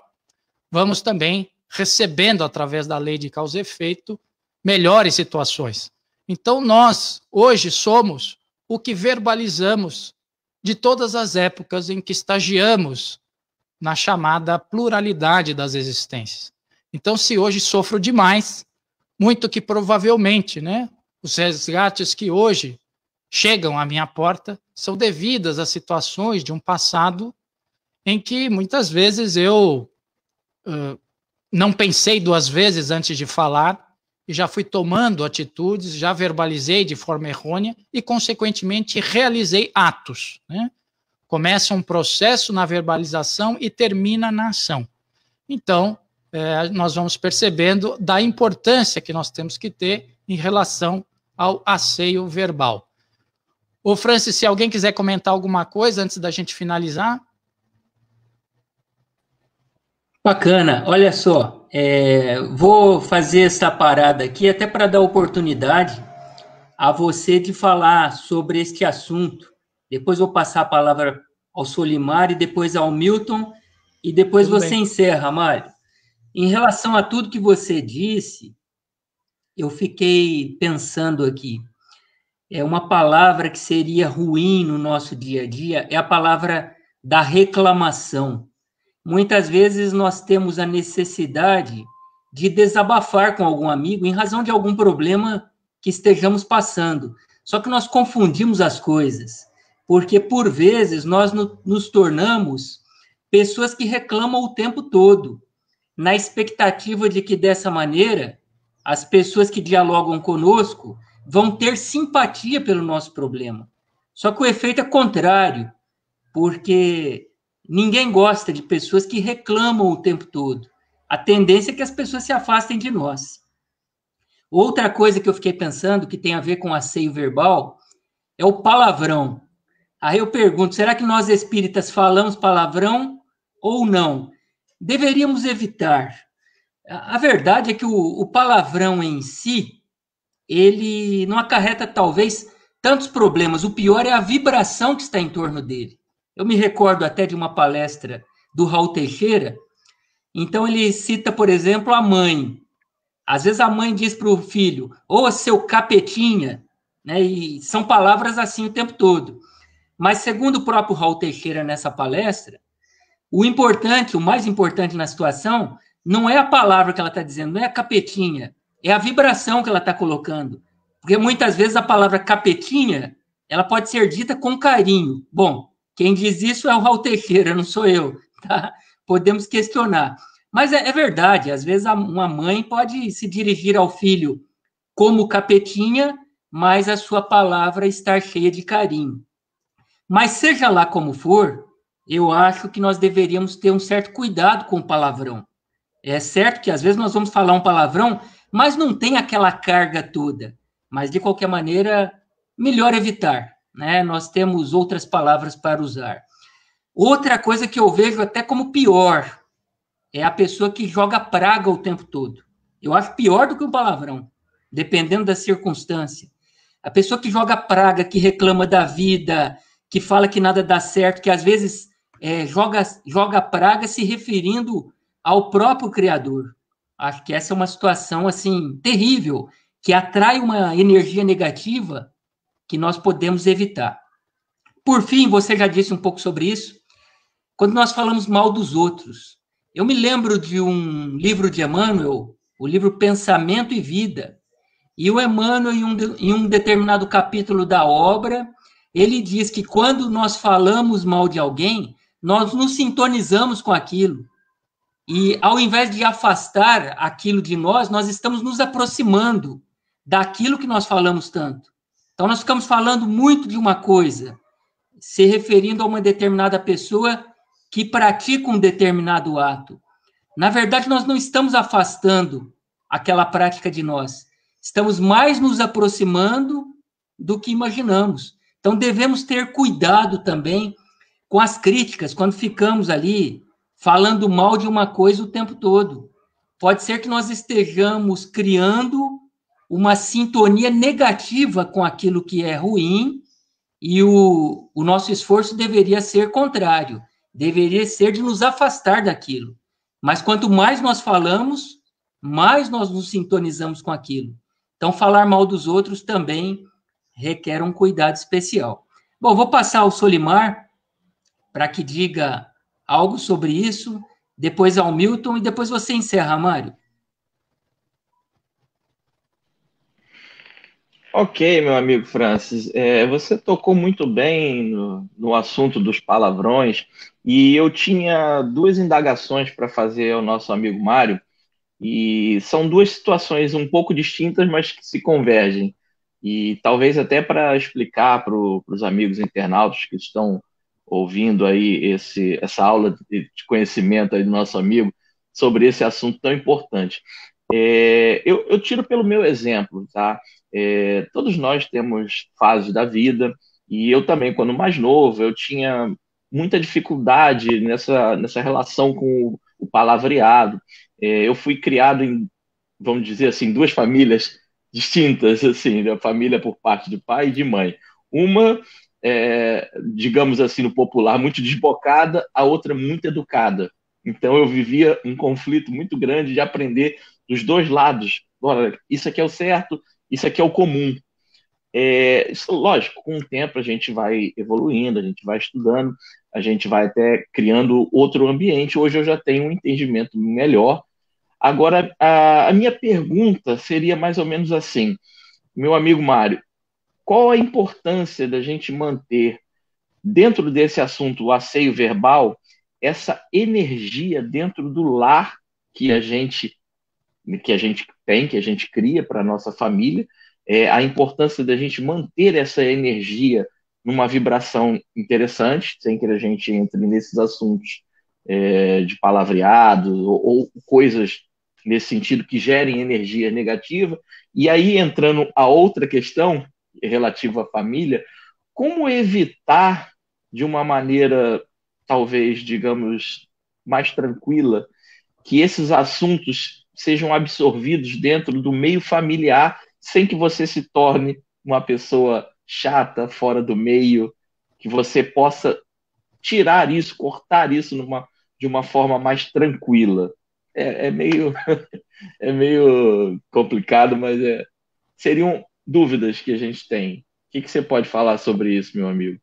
[SPEAKER 4] vamos também recebendo, através da lei de causa e efeito, melhores situações. Então nós, hoje, somos o que verbalizamos de todas as épocas em que estagiamos na chamada pluralidade das existências. Então, se hoje sofro demais, muito que provavelmente, né, os resgates que hoje chegam à minha porta são devidas a situações de um passado em que muitas vezes eu uh, não pensei duas vezes antes de falar já fui tomando atitudes, já verbalizei de forma errônea e, consequentemente, realizei atos. Né? Começa um processo na verbalização e termina na ação. Então, é, nós vamos percebendo da importância que nós temos que ter em relação ao asseio verbal. Ô, Francis, se alguém quiser comentar alguma coisa antes da gente finalizar.
[SPEAKER 2] Bacana, olha só, é, vou fazer essa parada aqui até para dar oportunidade a você de falar sobre este assunto. Depois vou passar a palavra ao Solimar e depois ao Milton e depois tudo você bem. encerra, Mário. Em relação a tudo que você disse, eu fiquei pensando aqui. É uma palavra que seria ruim no nosso dia a dia é a palavra da reclamação. Muitas vezes nós temos a necessidade de desabafar com algum amigo em razão de algum problema que estejamos passando. Só que nós confundimos as coisas, porque por vezes nós no, nos tornamos pessoas que reclamam o tempo todo, na expectativa de que dessa maneira as pessoas que dialogam conosco vão ter simpatia pelo nosso problema. Só que o efeito é contrário, porque Ninguém gosta de pessoas que reclamam o tempo todo. A tendência é que as pessoas se afastem de nós. Outra coisa que eu fiquei pensando que tem a ver com asseio verbal é o palavrão. Aí eu pergunto: será que nós espíritas falamos palavrão ou não? Deveríamos evitar. A verdade é que o, o palavrão em si ele não acarreta talvez tantos problemas. O pior é a vibração que está em torno dele. Eu me recordo até de uma palestra do Raul Teixeira. Então, ele cita, por exemplo, a mãe. Às vezes a mãe diz para o filho, ô oh, seu capetinha, né? e são palavras assim o tempo todo. Mas, segundo o próprio Raul Teixeira nessa palestra, o importante, o mais importante na situação, não é a palavra que ela está dizendo, não é a capetinha, é a vibração que ela está colocando. Porque muitas vezes a palavra capetinha, ela pode ser dita com carinho. Bom, quem diz isso é o Raul Teixeira, não sou eu, tá? Podemos questionar. Mas é, é verdade, às vezes uma mãe pode se dirigir ao filho como capetinha, mas a sua palavra estar cheia de carinho. Mas seja lá como for, eu acho que nós deveríamos ter um certo cuidado com o palavrão. É certo que às vezes nós vamos falar um palavrão, mas não tem aquela carga toda. Mas de qualquer maneira, melhor evitar né? Nós temos outras palavras para usar. Outra coisa que eu vejo até como pior é a pessoa que joga praga o tempo todo. Eu acho pior do que um palavrão, dependendo da circunstância. A pessoa que joga praga, que reclama da vida, que fala que nada dá certo, que às vezes é, joga, joga praga se referindo ao próprio Criador. Acho que essa é uma situação assim terrível, que atrai uma energia negativa que nós podemos evitar. Por fim, você já disse um pouco sobre isso, quando nós falamos mal dos outros. Eu me lembro de um livro de Emmanuel, o livro Pensamento e Vida, e o Emmanuel, em um, em um determinado capítulo da obra, ele diz que quando nós falamos mal de alguém, nós nos sintonizamos com aquilo. E ao invés de afastar aquilo de nós, nós estamos nos aproximando daquilo que nós falamos tanto. Então, nós ficamos falando muito de uma coisa, se referindo a uma determinada pessoa que pratica um determinado ato. Na verdade, nós não estamos afastando aquela prática de nós. Estamos mais nos aproximando do que imaginamos. Então, devemos ter cuidado também com as críticas, quando ficamos ali falando mal de uma coisa o tempo todo. Pode ser que nós estejamos criando uma sintonia negativa com aquilo que é ruim, e o, o nosso esforço deveria ser contrário, deveria ser de nos afastar daquilo. Mas quanto mais nós falamos, mais nós nos sintonizamos com aquilo. Então, falar mal dos outros também requer um cuidado especial. Bom, vou passar ao Solimar para que diga algo sobre isso, depois ao Milton e depois você encerra, Mário.
[SPEAKER 1] Ok, meu amigo Francis, é, você tocou muito bem no, no, assunto dos palavrões e eu tinha duas indagações para fazer ao nosso amigo Mário e são duas situações um pouco distintas, mas que se convergem e talvez até para explicar para os amigos internautas que estão ouvindo aí esse, essa aula de conhecimento aí do nosso amigo sobre esse assunto tão importante. É, eu, eu tiro pelo meu exemplo, tá? É, todos nós temos fases da vida, e eu também, quando mais novo, eu tinha muita dificuldade nessa, nessa relação com o, o palavreado. É, eu fui criado em, vamos dizer assim, duas famílias distintas, assim, da né? família por parte de pai e de mãe. Uma, é, digamos assim, no popular, muito desbocada, a outra muito educada. Então eu vivia um conflito muito grande de aprender dos dois lados. Olha, isso aqui é o certo, isso aqui é o comum. É, isso, lógico, com o tempo a gente vai evoluindo, a gente vai estudando, a gente vai até criando outro ambiente. Hoje eu já tenho um entendimento melhor. Agora, a, a minha pergunta seria mais ou menos assim, meu amigo Mário, qual a importância da gente manter dentro desse assunto o asseio verbal, essa energia dentro do lar que a gente que a gente tem, que a gente cria para a nossa família, é, a importância da gente manter essa energia numa vibração interessante, sem que a gente entre nesses assuntos é, de palavreado ou, ou, coisas nesse sentido que gerem energia negativa. E aí, entrando a outra questão relativa à família, como evitar de uma maneira, talvez, digamos, mais tranquila, que esses assuntos sejam absorvidos dentro do meio familiar sem que você se torne uma pessoa chata, fora do meio, que você possa tirar isso, cortar isso numa, de uma forma mais tranquila. É, é meio é meio complicado, mas é, seriam dúvidas que a gente tem. O que, que você pode falar sobre isso, meu amigo?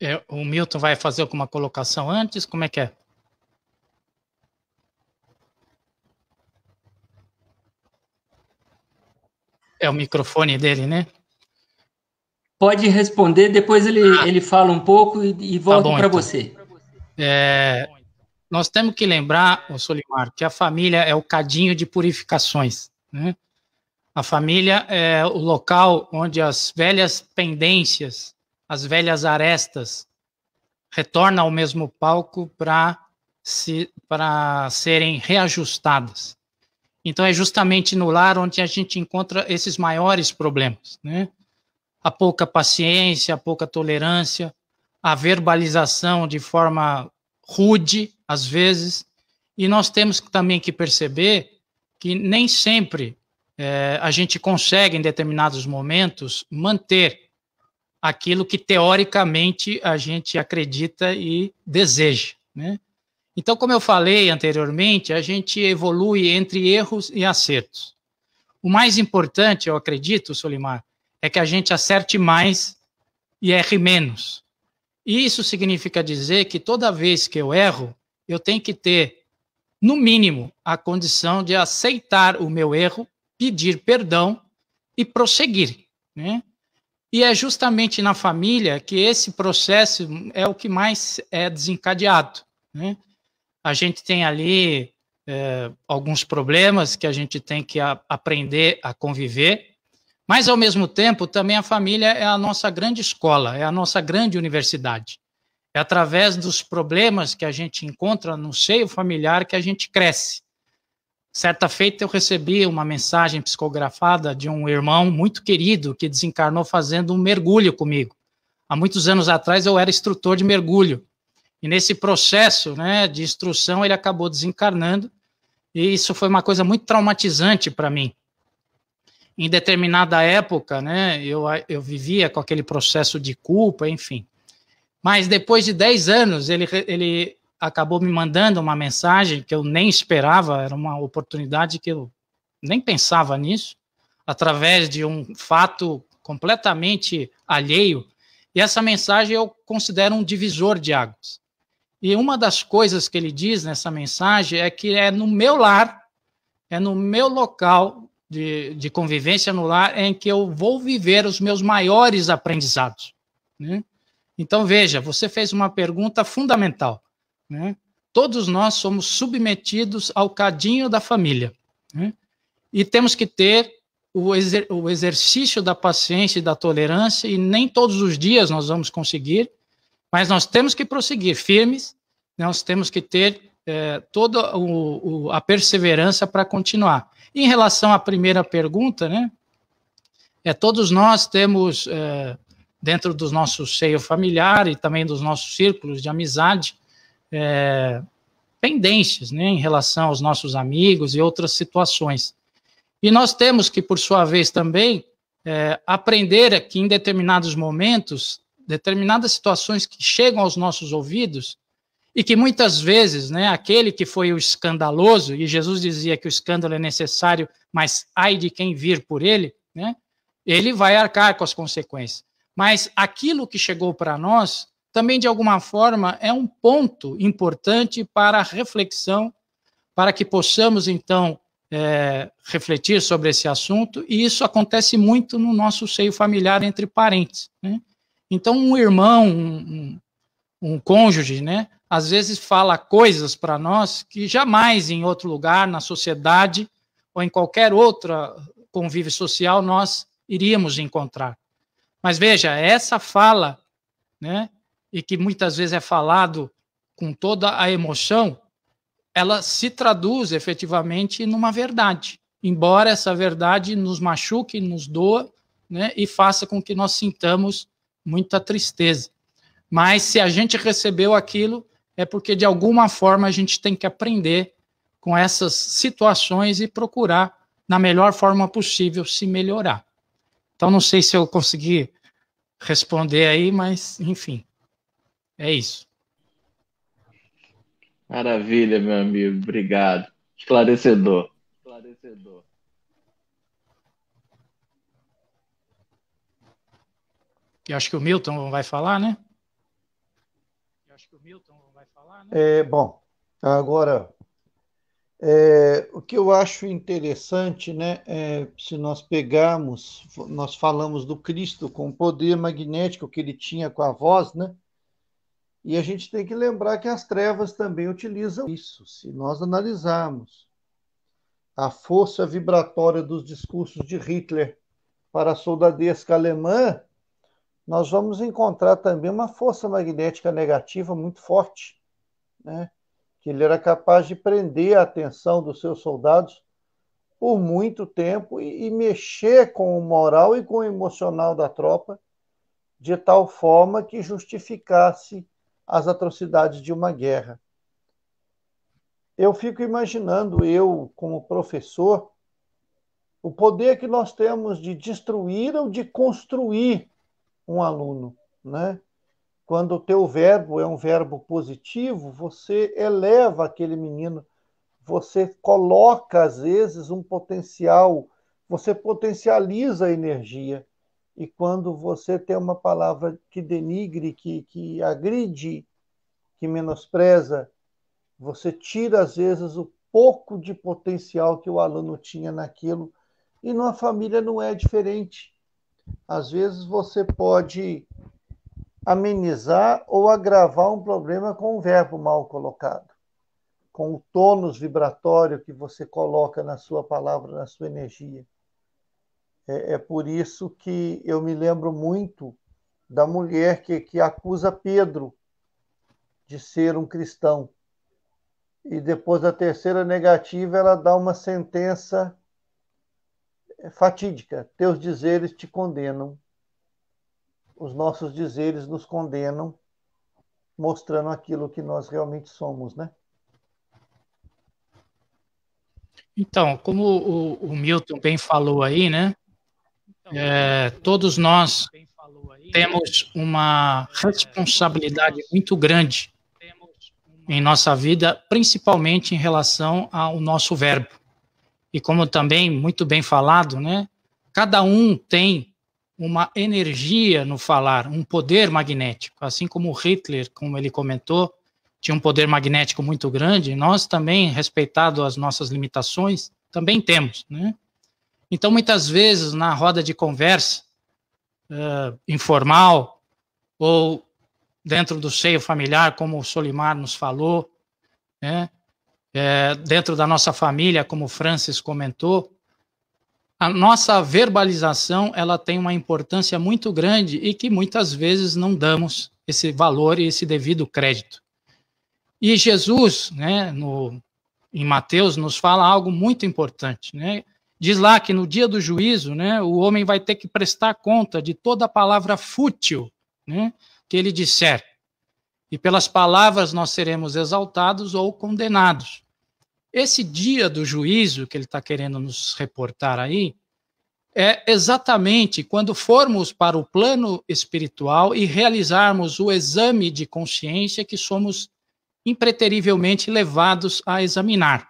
[SPEAKER 4] É, o Milton vai fazer alguma colocação antes? Como é que é?
[SPEAKER 2] É o microfone dele, né? Pode responder, depois ele, ah. ele fala um pouco e, e tá volta tá para então. você.
[SPEAKER 4] É, nós temos que lembrar, o Solimar, que a família é o cadinho de purificações. Né? A família é o local onde as velhas pendências, as velhas arestas, retornam ao mesmo palco para se, serem reajustadas. Então, é justamente no lar onde a gente encontra esses maiores problemas, né? A pouca paciência, a pouca tolerância, a verbalização de forma rude, às vezes. E nós temos também que perceber que nem sempre é, a gente consegue, em determinados momentos, manter aquilo que teoricamente a gente acredita e deseja. Né? Então, como eu falei anteriormente, a gente evolui entre erros e acertos. O mais importante, eu acredito, Solimar, é que a gente acerte mais e erre menos. E isso significa dizer que toda vez que eu erro, eu tenho que ter, no mínimo, a condição de aceitar o meu erro, pedir perdão e prosseguir. Né? E é justamente na família que esse processo é o que mais é desencadeado. Né? a gente tem ali é, alguns problemas que a gente tem que a, aprender a conviver, mas ao mesmo tempo também a família é a nossa grande escola, é a nossa grande universidade. É através dos problemas que a gente encontra no seio familiar que a gente cresce. Certa feita eu recebi uma mensagem psicografada de um irmão muito querido que desencarnou fazendo um mergulho comigo. Há muitos anos atrás eu era instrutor de mergulho e nesse processo né, de instrução, ele acabou desencarnando, e isso foi uma coisa muito traumatizante para mim. Em determinada época, né, eu, eu vivia com aquele processo de culpa, enfim. Mas depois de 10 anos, ele, ele acabou me mandando uma mensagem que eu nem esperava, era uma oportunidade que eu nem pensava nisso, através de um fato completamente alheio. E essa mensagem eu considero um divisor de águas. E uma das coisas que ele diz nessa mensagem é que é no meu lar, é no meu local de, de convivência no lar, em que eu vou viver os meus maiores aprendizados. Né? Então, veja, você fez uma pergunta fundamental. Né? Todos nós somos submetidos ao cadinho da família. Né? E temos que ter o, exer o exercício da paciência e da tolerância, e nem todos os dias nós vamos conseguir, mas nós temos que prosseguir firmes, nós temos que ter é, toda o, o, a perseverança para continuar. Em relação à primeira pergunta, né? É, todos nós temos, é, dentro do nosso seio familiar e também dos nossos círculos de amizade, é, pendências né, em relação aos nossos amigos e outras situações. E nós temos que, por sua vez, também é, aprender que em determinados momentos determinadas situações que chegam aos nossos ouvidos e que muitas vezes, né, aquele que foi o escandaloso, e Jesus dizia que o escândalo é necessário, mas ai de quem vir por ele, né, ele vai arcar com as consequências. Mas aquilo que chegou para nós também, de alguma forma, é um ponto importante para a reflexão, para que possamos, então, é, refletir sobre esse assunto, e isso acontece muito no nosso seio familiar entre parentes. Né? Então, um irmão, um, um, cônjuge, né, às vezes fala coisas para nós que jamais em outro lugar, na sociedade ou em qualquer outra convívio social, nós iríamos encontrar. Mas veja, é essa fala, né, e que muitas vezes é falado com toda a emoção, ela se traduz efetivamente numa verdade, embora essa verdade nos machuque, nos doa, né, e faça com que nós sintamos muita tristeza. Mas se a gente recebeu aquilo, é porque de alguma forma a gente tem que aprender com essas situações e procurar, na melhor forma possível, se melhorar. Então, não sei se eu consegui responder aí, mas, enfim, é isso.
[SPEAKER 1] Maravilha, meu amigo, obrigado. Esclarecedor. Esclarecedor.
[SPEAKER 3] E acho que o Milton vai falar, né? Eu acho que o Milton vai falar, né? É, bom, agora, é, o que eu acho interessante, né, é, se nós pegarmos, nós falamos do Cristo com o poder magnético que ele tinha com a voz, né? E a gente tem que lembrar que as trevas também utilizam isso, se nós analisarmos a força vibratória dos discursos de Hitler para a soldadesca alemã, nós vamos encontrar também uma força magnética negativa muito forte, né? que ele era capaz de prender a atenção dos seus soldados por muito tempo e, e mexer com o moral e com o emocional da tropa de tal forma que justificasse as atrocidades de uma guerra. Eu fico imaginando, eu como professor, o poder que nós temos de destruir ou de construir um aluno, né? Quando o teu verbo é um verbo positivo, você eleva aquele menino, você coloca às vezes um potencial, você potencializa a energia. E quando você tem uma palavra que denigre, que, que agride, que menospreza, você tira às vezes o pouco de potencial que o aluno tinha naquilo. E numa família não é diferente. Às vezes você pode amenizar ou agravar um problema com um verbo mal colocado, com o tônus vibratório que você coloca na sua palavra, na sua energia. É, é por isso que eu me lembro muito da mulher que, que acusa Pedro de ser um cristão. E depois da terceira negativa, ela dá uma sentença é fatídica. Teus dizeres te condenam. Os nossos dizeres nos condenam, mostrando aquilo que nós realmente somos, né?
[SPEAKER 4] Então, como o, o Milton bem falou aí, né? É, todos nós temos uma responsabilidade muito grande em nossa vida, principalmente em relação ao nosso verbo e como também muito bem falado, né? Cada um tem uma energia no falar, um poder magnético, assim como Hitler, como ele comentou, tinha um poder magnético muito grande, nós também, respeitado as nossas limitações, também temos, né? Então, muitas vezes, na roda de conversa uh, informal ou dentro do seio familiar, como o Solimar nos falou, né? é, dentro da nossa família, como o Francis comentou, a nossa verbalização ela tem uma importância muito grande e que muitas vezes não damos esse valor e esse devido crédito. E Jesus, né, no, em Mateus, nos fala algo muito importante. Né? Diz lá que no dia do juízo, né, o homem vai ter que prestar conta de toda palavra fútil né, que ele disser. E pelas palavras nós seremos exaltados ou condenados. Esse dia do juízo que ele está querendo nos reportar aí é exatamente quando formos para o plano espiritual e realizarmos o exame de consciência que somos impreterivelmente levados a examinar.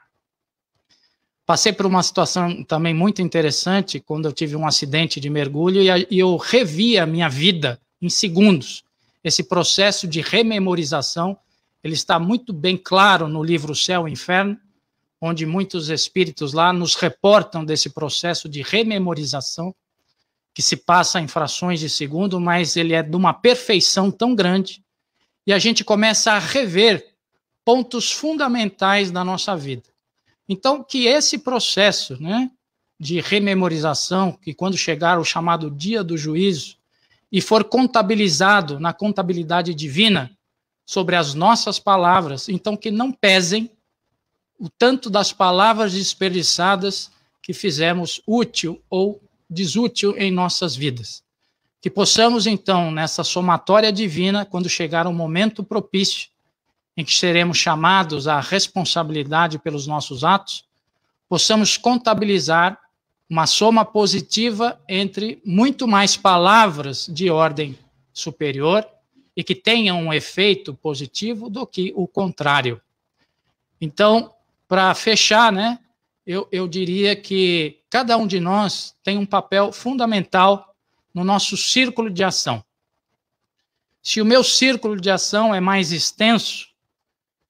[SPEAKER 4] Passei por uma situação também muito interessante quando eu tive um acidente de mergulho e eu revi a minha vida em segundos. Esse processo de rememorização, ele está muito bem claro no livro Céu e Inferno, onde muitos espíritos lá nos reportam desse processo de rememorização, que se passa em frações de segundo, mas ele é de uma perfeição tão grande, e a gente começa a rever pontos fundamentais da nossa vida. Então, que esse processo né, de rememorização, que quando chegar o chamado dia do juízo, e for contabilizado na contabilidade divina sobre as nossas palavras, então que não pesem o tanto das palavras desperdiçadas que fizemos útil ou desútil em nossas vidas. Que possamos, então, nessa somatória divina, quando chegar o momento propício, em que seremos chamados à responsabilidade pelos nossos atos, possamos contabilizar uma soma positiva entre muito mais palavras de ordem superior e que tenham um efeito positivo do que o contrário. Então, para fechar, né, eu, eu diria que cada um de nós tem um papel fundamental no nosso círculo de ação. Se o meu círculo de ação é mais extenso,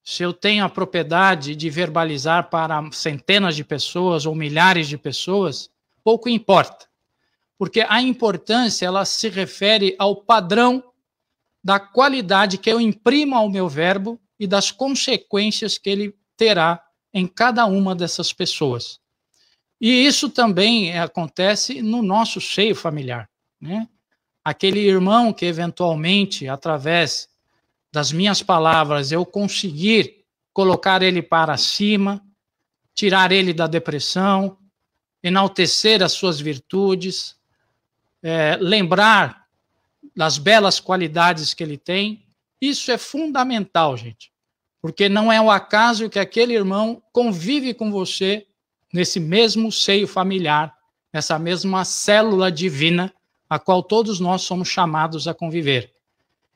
[SPEAKER 4] se eu tenho a propriedade de verbalizar para centenas de pessoas ou milhares de pessoas, pouco importa. Porque a importância ela se refere ao padrão da qualidade que eu imprimo ao meu verbo e das consequências que ele terá em cada uma dessas pessoas. E isso também é, acontece no nosso seio familiar. Né? Aquele irmão que, eventualmente, através das minhas palavras, eu conseguir colocar ele para cima, tirar ele da depressão, enaltecer as suas virtudes, é, lembrar das belas qualidades que ele tem, isso é fundamental, gente. Porque não é um acaso que aquele irmão convive com você nesse mesmo seio familiar, nessa mesma célula divina a qual todos nós somos chamados a conviver.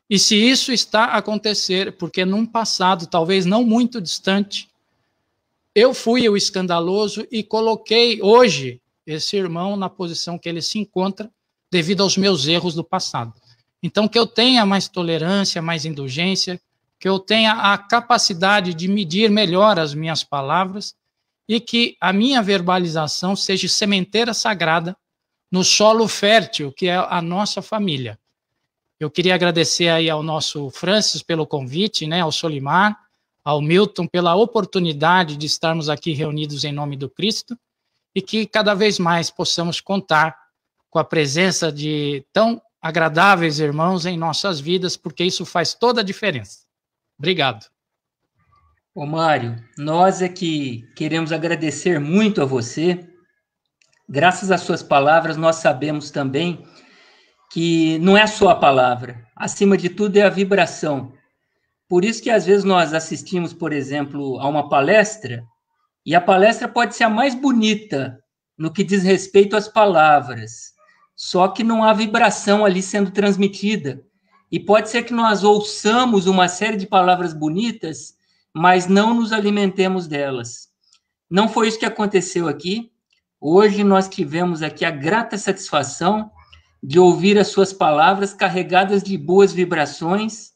[SPEAKER 4] E se isso está a acontecer, porque num passado, talvez não muito distante, eu fui o escandaloso e coloquei hoje esse irmão na posição que ele se encontra devido aos meus erros do passado. Então, que eu tenha mais tolerância, mais indulgência, que eu tenha a capacidade de medir melhor as minhas palavras e que a minha verbalização seja sementeira sagrada no solo fértil que é a nossa família. Eu queria agradecer aí ao nosso Francis pelo convite, né, ao Solimar, ao Milton pela oportunidade de estarmos aqui reunidos em nome do Cristo e que cada vez mais possamos contar com a presença de tão agradáveis irmãos em nossas vidas, porque isso faz toda a diferença. Obrigado.
[SPEAKER 2] Ô Mário, nós é que queremos agradecer muito a você. Graças às suas palavras, nós sabemos também que não é só a palavra, acima de tudo é a vibração. Por isso que às vezes nós assistimos, por exemplo, a uma palestra, e a palestra pode ser a mais bonita no que diz respeito às palavras, só que não há vibração ali sendo transmitida. E pode ser que nós ouçamos uma série de palavras bonitas, mas não nos alimentemos delas. Não foi isso que aconteceu aqui. Hoje nós tivemos aqui a grata satisfação de ouvir as suas palavras carregadas de boas vibrações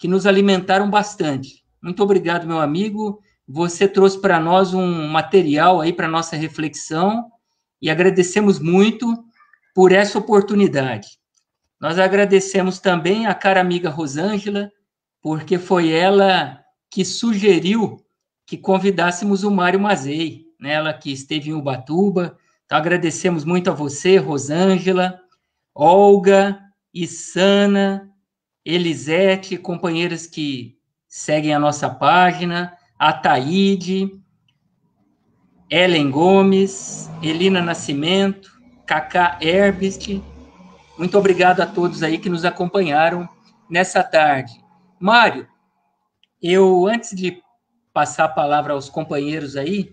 [SPEAKER 2] que nos alimentaram bastante. Muito obrigado, meu amigo. Você trouxe para nós um material aí para nossa reflexão e agradecemos muito por essa oportunidade. Nós agradecemos também a cara amiga Rosângela, porque foi ela que sugeriu que convidássemos o Mário Mazei, né? ela que esteve em Ubatuba. Então, agradecemos muito a você, Rosângela, Olga, Isana, Elisete, companheiras que seguem a nossa página, Ataíde, Ellen Gomes, Elina Nascimento, Cacá Herbst, muito obrigado a todos aí que nos acompanharam nessa tarde. Mário, eu antes de passar a palavra aos companheiros aí,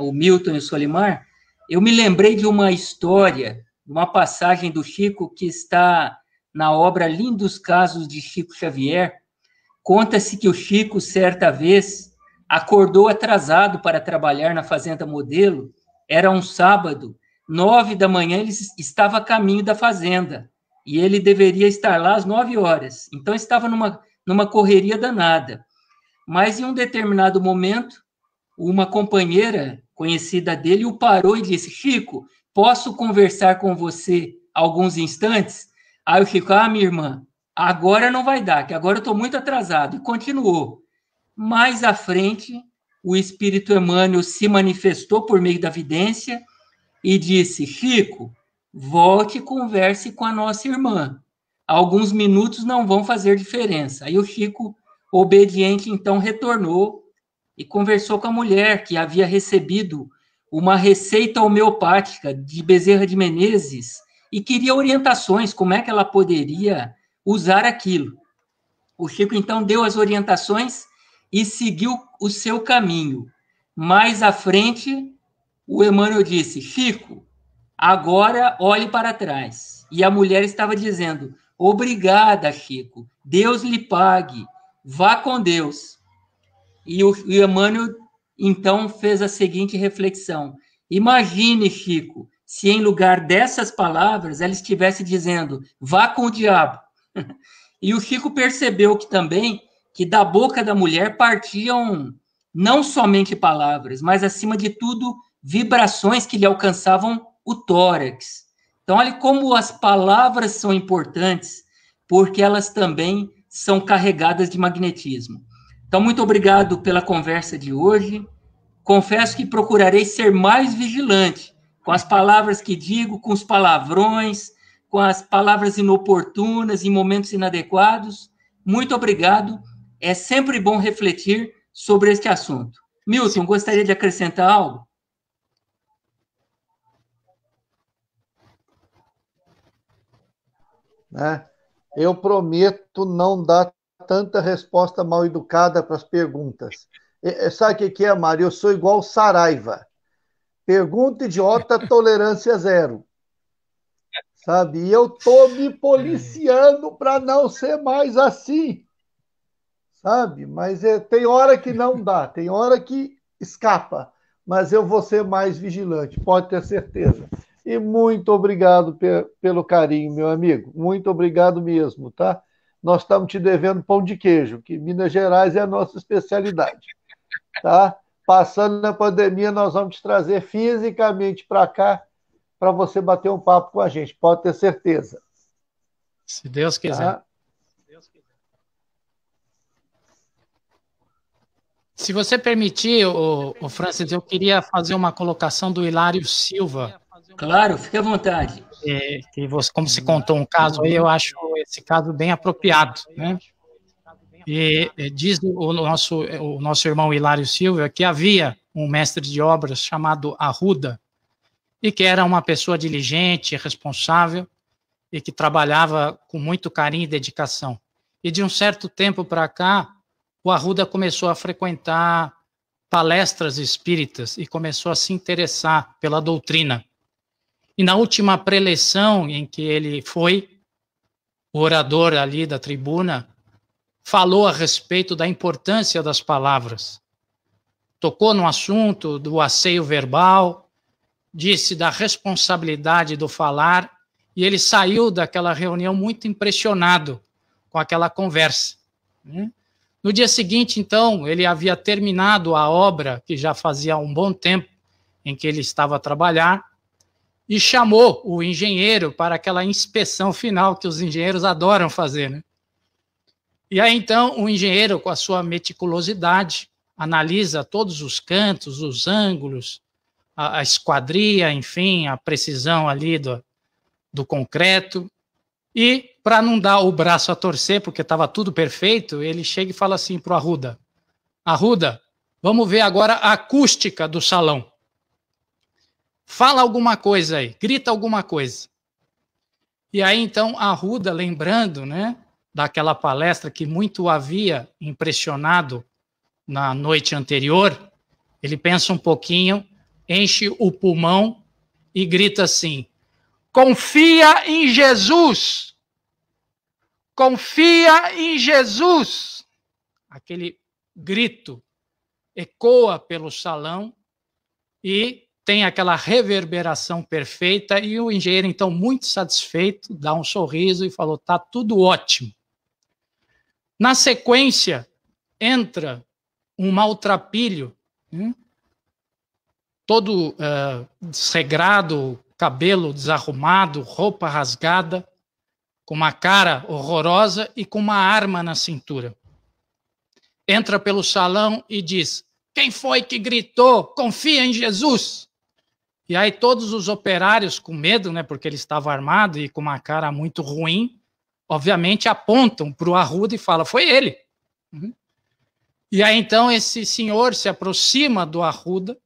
[SPEAKER 2] o Milton e o Solimar, eu me lembrei de uma história, uma passagem do Chico que está na obra Lindos Casos de Chico Xavier. Conta-se que o Chico, certa vez, acordou atrasado para trabalhar na Fazenda Modelo. Era um sábado nove da manhã ele estava a caminho da fazenda e ele deveria estar lá às nove horas. Então estava numa, numa correria danada. Mas em um determinado momento, uma companheira conhecida dele o parou e disse: Chico, posso conversar com você alguns instantes? Aí o Chico, ah, minha irmã, agora não vai dar, que agora eu estou muito atrasado. E continuou. Mais à frente, o Espírito Emmanuel se manifestou por meio da vidência e disse: Chico, volte e converse com a nossa irmã. Alguns minutos não vão fazer diferença. Aí o Chico, obediente, então retornou e conversou com a mulher que havia recebido uma receita homeopática de Bezerra de Menezes e queria orientações, como é que ela poderia usar aquilo. O Chico então deu as orientações e seguiu o seu caminho. Mais à frente, o Emmanuel disse: Chico, agora olhe para trás. E a mulher estava dizendo: Obrigada, Chico, Deus lhe pague, vá com Deus. E o, Emmanuel então fez a seguinte reflexão: Imagine, Chico, se em lugar dessas palavras ela estivesse dizendo: Vá com o diabo. E o Chico percebeu que também que da boca da mulher partiam não somente palavras, mas acima de tudo vibrações que lhe alcançavam o tórax. Então, olha como as palavras são importantes, porque elas também são carregadas de magnetismo. Então, muito obrigado pela conversa de hoje. Confesso que procurarei ser mais vigilante com as palavras que digo, com os palavrões, com as palavras inoportunas em momentos inadequados. Muito obrigado. É sempre bom refletir sobre este assunto. Milton, gostaria de acrescentar algo?
[SPEAKER 3] Né? Eu prometo não dar tanta resposta mal educada para as perguntas. E, sabe o que é, Mário? Eu sou igual Saraiva. Pergunta idiota, tolerância zero. Sabe? E eu tô me policiando para não ser mais assim. Sabe? Mas é, tem hora que não dá, tem hora que escapa. Mas eu vou ser mais vigilante, pode ter certeza. E muito obrigado pe pelo carinho, meu amigo. Muito obrigado mesmo, tá? Nós estamos te devendo pão de queijo, que Minas Gerais é a nossa especialidade, tá? Passando na pandemia, nós vamos te trazer fisicamente para cá para você bater um papo com a gente, pode ter certeza.
[SPEAKER 4] Se Deus tá? quiser. Tá? Se você permitir, o, o Francis, eu queria fazer uma colocação do Hilário Silva, Claro, fique à vontade. E, é, que você, como se contou um caso aí, eu acho esse caso bem apropriado, né? E, e é, diz o nosso, é, o nosso irmão Hilário Silva que havia um mestre de obras chamado Arruda, e que era uma pessoa diligente, responsável, e que trabalhava com muito carinho e dedicação. E de um certo tempo para cá, o Arruda começou a frequentar palestras espíritas e começou a se interessar pela doutrina. E na última preleção em que ele foi, o orador ali da tribuna falou a respeito da importância das palavras. Tocou no assunto do asseio verbal, disse da responsabilidade do falar, e ele saiu daquela reunião muito impressionado com aquela conversa. Né? No dia seguinte, então, ele havia terminado a obra que já fazia um bom tempo em que ele estava a trabalhar e chamou o engenheiro para aquela inspeção final que os engenheiros adoram fazer. Né? E aí então o engenheiro, com a sua meticulosidade, analisa todos os cantos, os ângulos, a, a esquadria, enfim, a precisão ali do, do concreto. E, para não dar o braço a torcer, porque estava tudo perfeito, ele chega e fala assim para o Arruda: Arruda, vamos ver agora a acústica do salão. Fala alguma coisa aí, grita alguma coisa. E aí então a Ruda lembrando, né, daquela palestra que muito havia impressionado na noite anterior, ele pensa um pouquinho, enche o pulmão e grita assim: Confia em Jesus! Confia em Jesus! Aquele grito ecoa pelo salão e tem aquela reverberação perfeita e o engenheiro, então, muito satisfeito, dá um sorriso e falou: tá tudo ótimo. Na sequência, entra um maltrapilho, hum, todo uh, cabelo desarrumado, roupa rasgada, com uma cara horrorosa e com uma arma na cintura. Entra pelo salão e diz: Quem foi que gritou? Confia em Jesus! E aí todos os operários com medo, né, porque ele estava armado e com uma cara muito ruim, obviamente apontam para o Arruda e falam, foi ele. Uhum. E aí então esse senhor se aproxima do Arruda,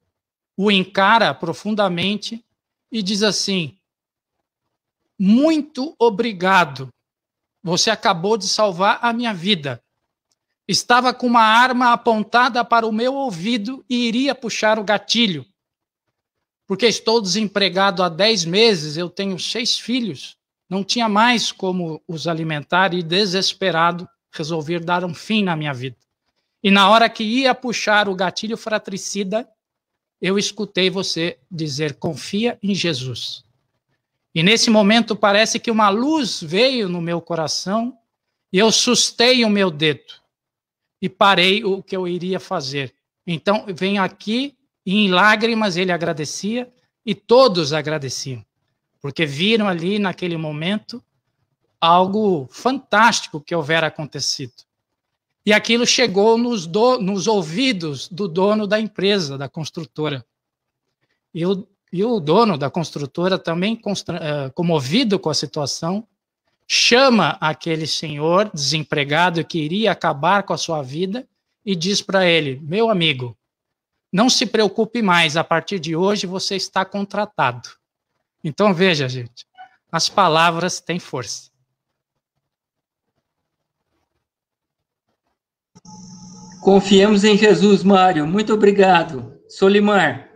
[SPEAKER 4] o encara profundamente e diz assim, muito obrigado, você acabou de salvar a minha vida. Estava com uma arma apontada para o meu ouvido e iria puxar o gatilho porque estou desempregado há 10 meses, eu tenho seis filhos, não tinha mais como os alimentar e, desesperado, resolvi dar um fim na minha vida. E na hora que ia puxar o gatilho fratricida, eu escutei você dizer: confia em Jesus. E nesse momento parece que uma luz veio no meu coração e eu sustei o meu dedo e parei o que eu iria fazer. Então, venho aqui e em lágrimas ele agradecia e todos agradeciam, porque viram ali naquele momento algo fantástico que houvera acontecido. E aquilo chegou nos, do, nos ouvidos do dono da empresa, da construtora. E o, e o dono da construtora, também eh, comovido com a situação, chama aquele senhor desempregado que iria acabar com a sua vida e diz para ele: Meu amigo, não se preocupe mais, a partir de hoje você está contratado. Então veja, gente, as palavras têm força.
[SPEAKER 2] Confiemos em Jesus, Mário. Muito obrigado. Solimar.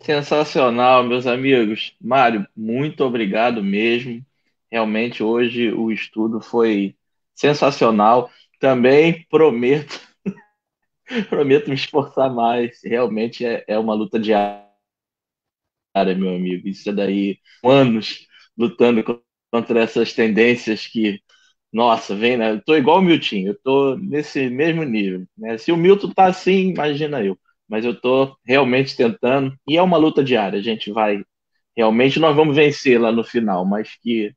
[SPEAKER 1] Sensacional, meus amigos. Mário, muito obrigado mesmo. Realmente hoje o estudo foi sensacional. Também prometo Prometo me esforçar mais. Realmente é, é uma luta diária, meu amigo. Isso é daí anos lutando contra essas tendências que, nossa, vem, né? Eu tô igual o Milton, eu tô nesse mesmo nível. Né? Se o Milton tá assim, imagina eu. Mas eu tô realmente tentando. E é uma luta diária, a gente vai. Realmente nós vamos vencer lá no final, mas que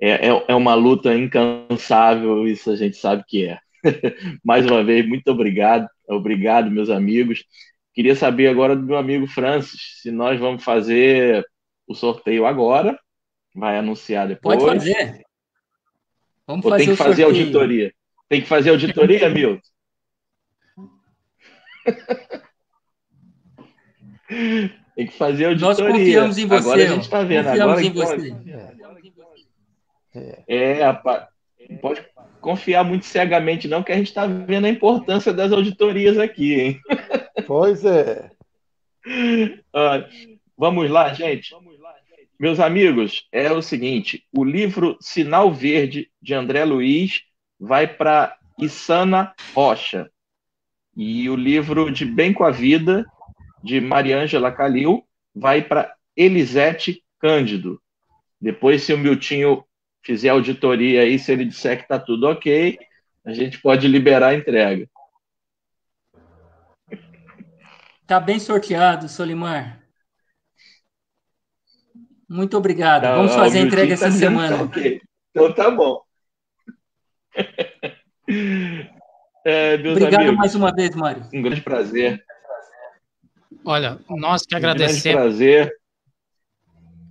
[SPEAKER 1] é, é, é uma luta incansável, isso a gente sabe que é. Mais uma vez, muito obrigado. Obrigado, meus amigos. Queria saber agora do meu amigo Francis se nós vamos fazer o sorteio agora. Vai anunciar depois. Pode fazer.
[SPEAKER 2] Vamos Ou fazer tem que fazer sorteio. auditoria?
[SPEAKER 1] Tem que fazer auditoria, Milton? tem que fazer auditoria. Nós confiamos em você. Agora a gente está vendo. Confiamos agora em você. É. é, rapaz. Pode, confiar muito cegamente, não, que a gente está vendo a importância das auditorias aqui, hein?
[SPEAKER 3] Pois é.
[SPEAKER 1] Uh, vamos lá, gente. Vamos lá, gente. Meus amigos, é o seguinte: o livro Sinal Verde, de André Luiz, vai para Isana Rocha. E o livro De Bem com a Vida, de Mariângela Calil, vai para Elisete Cândido. Depois, se o Miltinho fizer auditoria aí, se ele disser que está tudo ok, a gente pode liberar a entrega.
[SPEAKER 2] Tá bem sorteado, Solimar. Muito obrigado. Vamos fazer a entrega tá essa tá semana. okay.
[SPEAKER 1] Então tá bom. É, obrigado amigos, mais uma vez, Mário. Um grande prazer.
[SPEAKER 4] Olha, nós que agradecemos. Um grande prazer.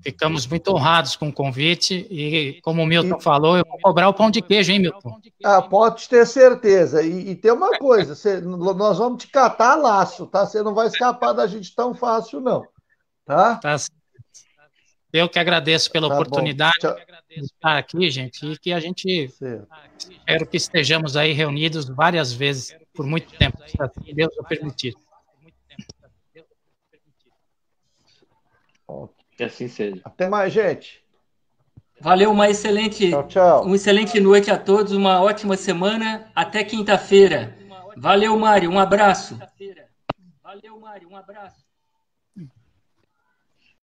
[SPEAKER 4] Ficamos muito honrados com o convite e, como o Milton e... falou, eu vou cobrar o pão de queijo, hein, Milton?
[SPEAKER 3] Ah, pode ter certeza. E, e tem uma coisa, nós vamos te catar laço, tá? Você não vai escapar da gente tão fácil, não. Tá? tá
[SPEAKER 4] eu que agradeço pela tá oportunidade de estar aqui, gente, e que a gente certo. espero que estejamos aí reunidos várias vezes por
[SPEAKER 2] muito tempo, se Deus o permitir. Que assim seja. Até mais, gente. Valeu, uma excelente, tchau, tchau. uma excelente noite a todos, uma ótima semana, até quinta-feira. Valeu, Mário, um abraço. Valeu, Mário, um abraço.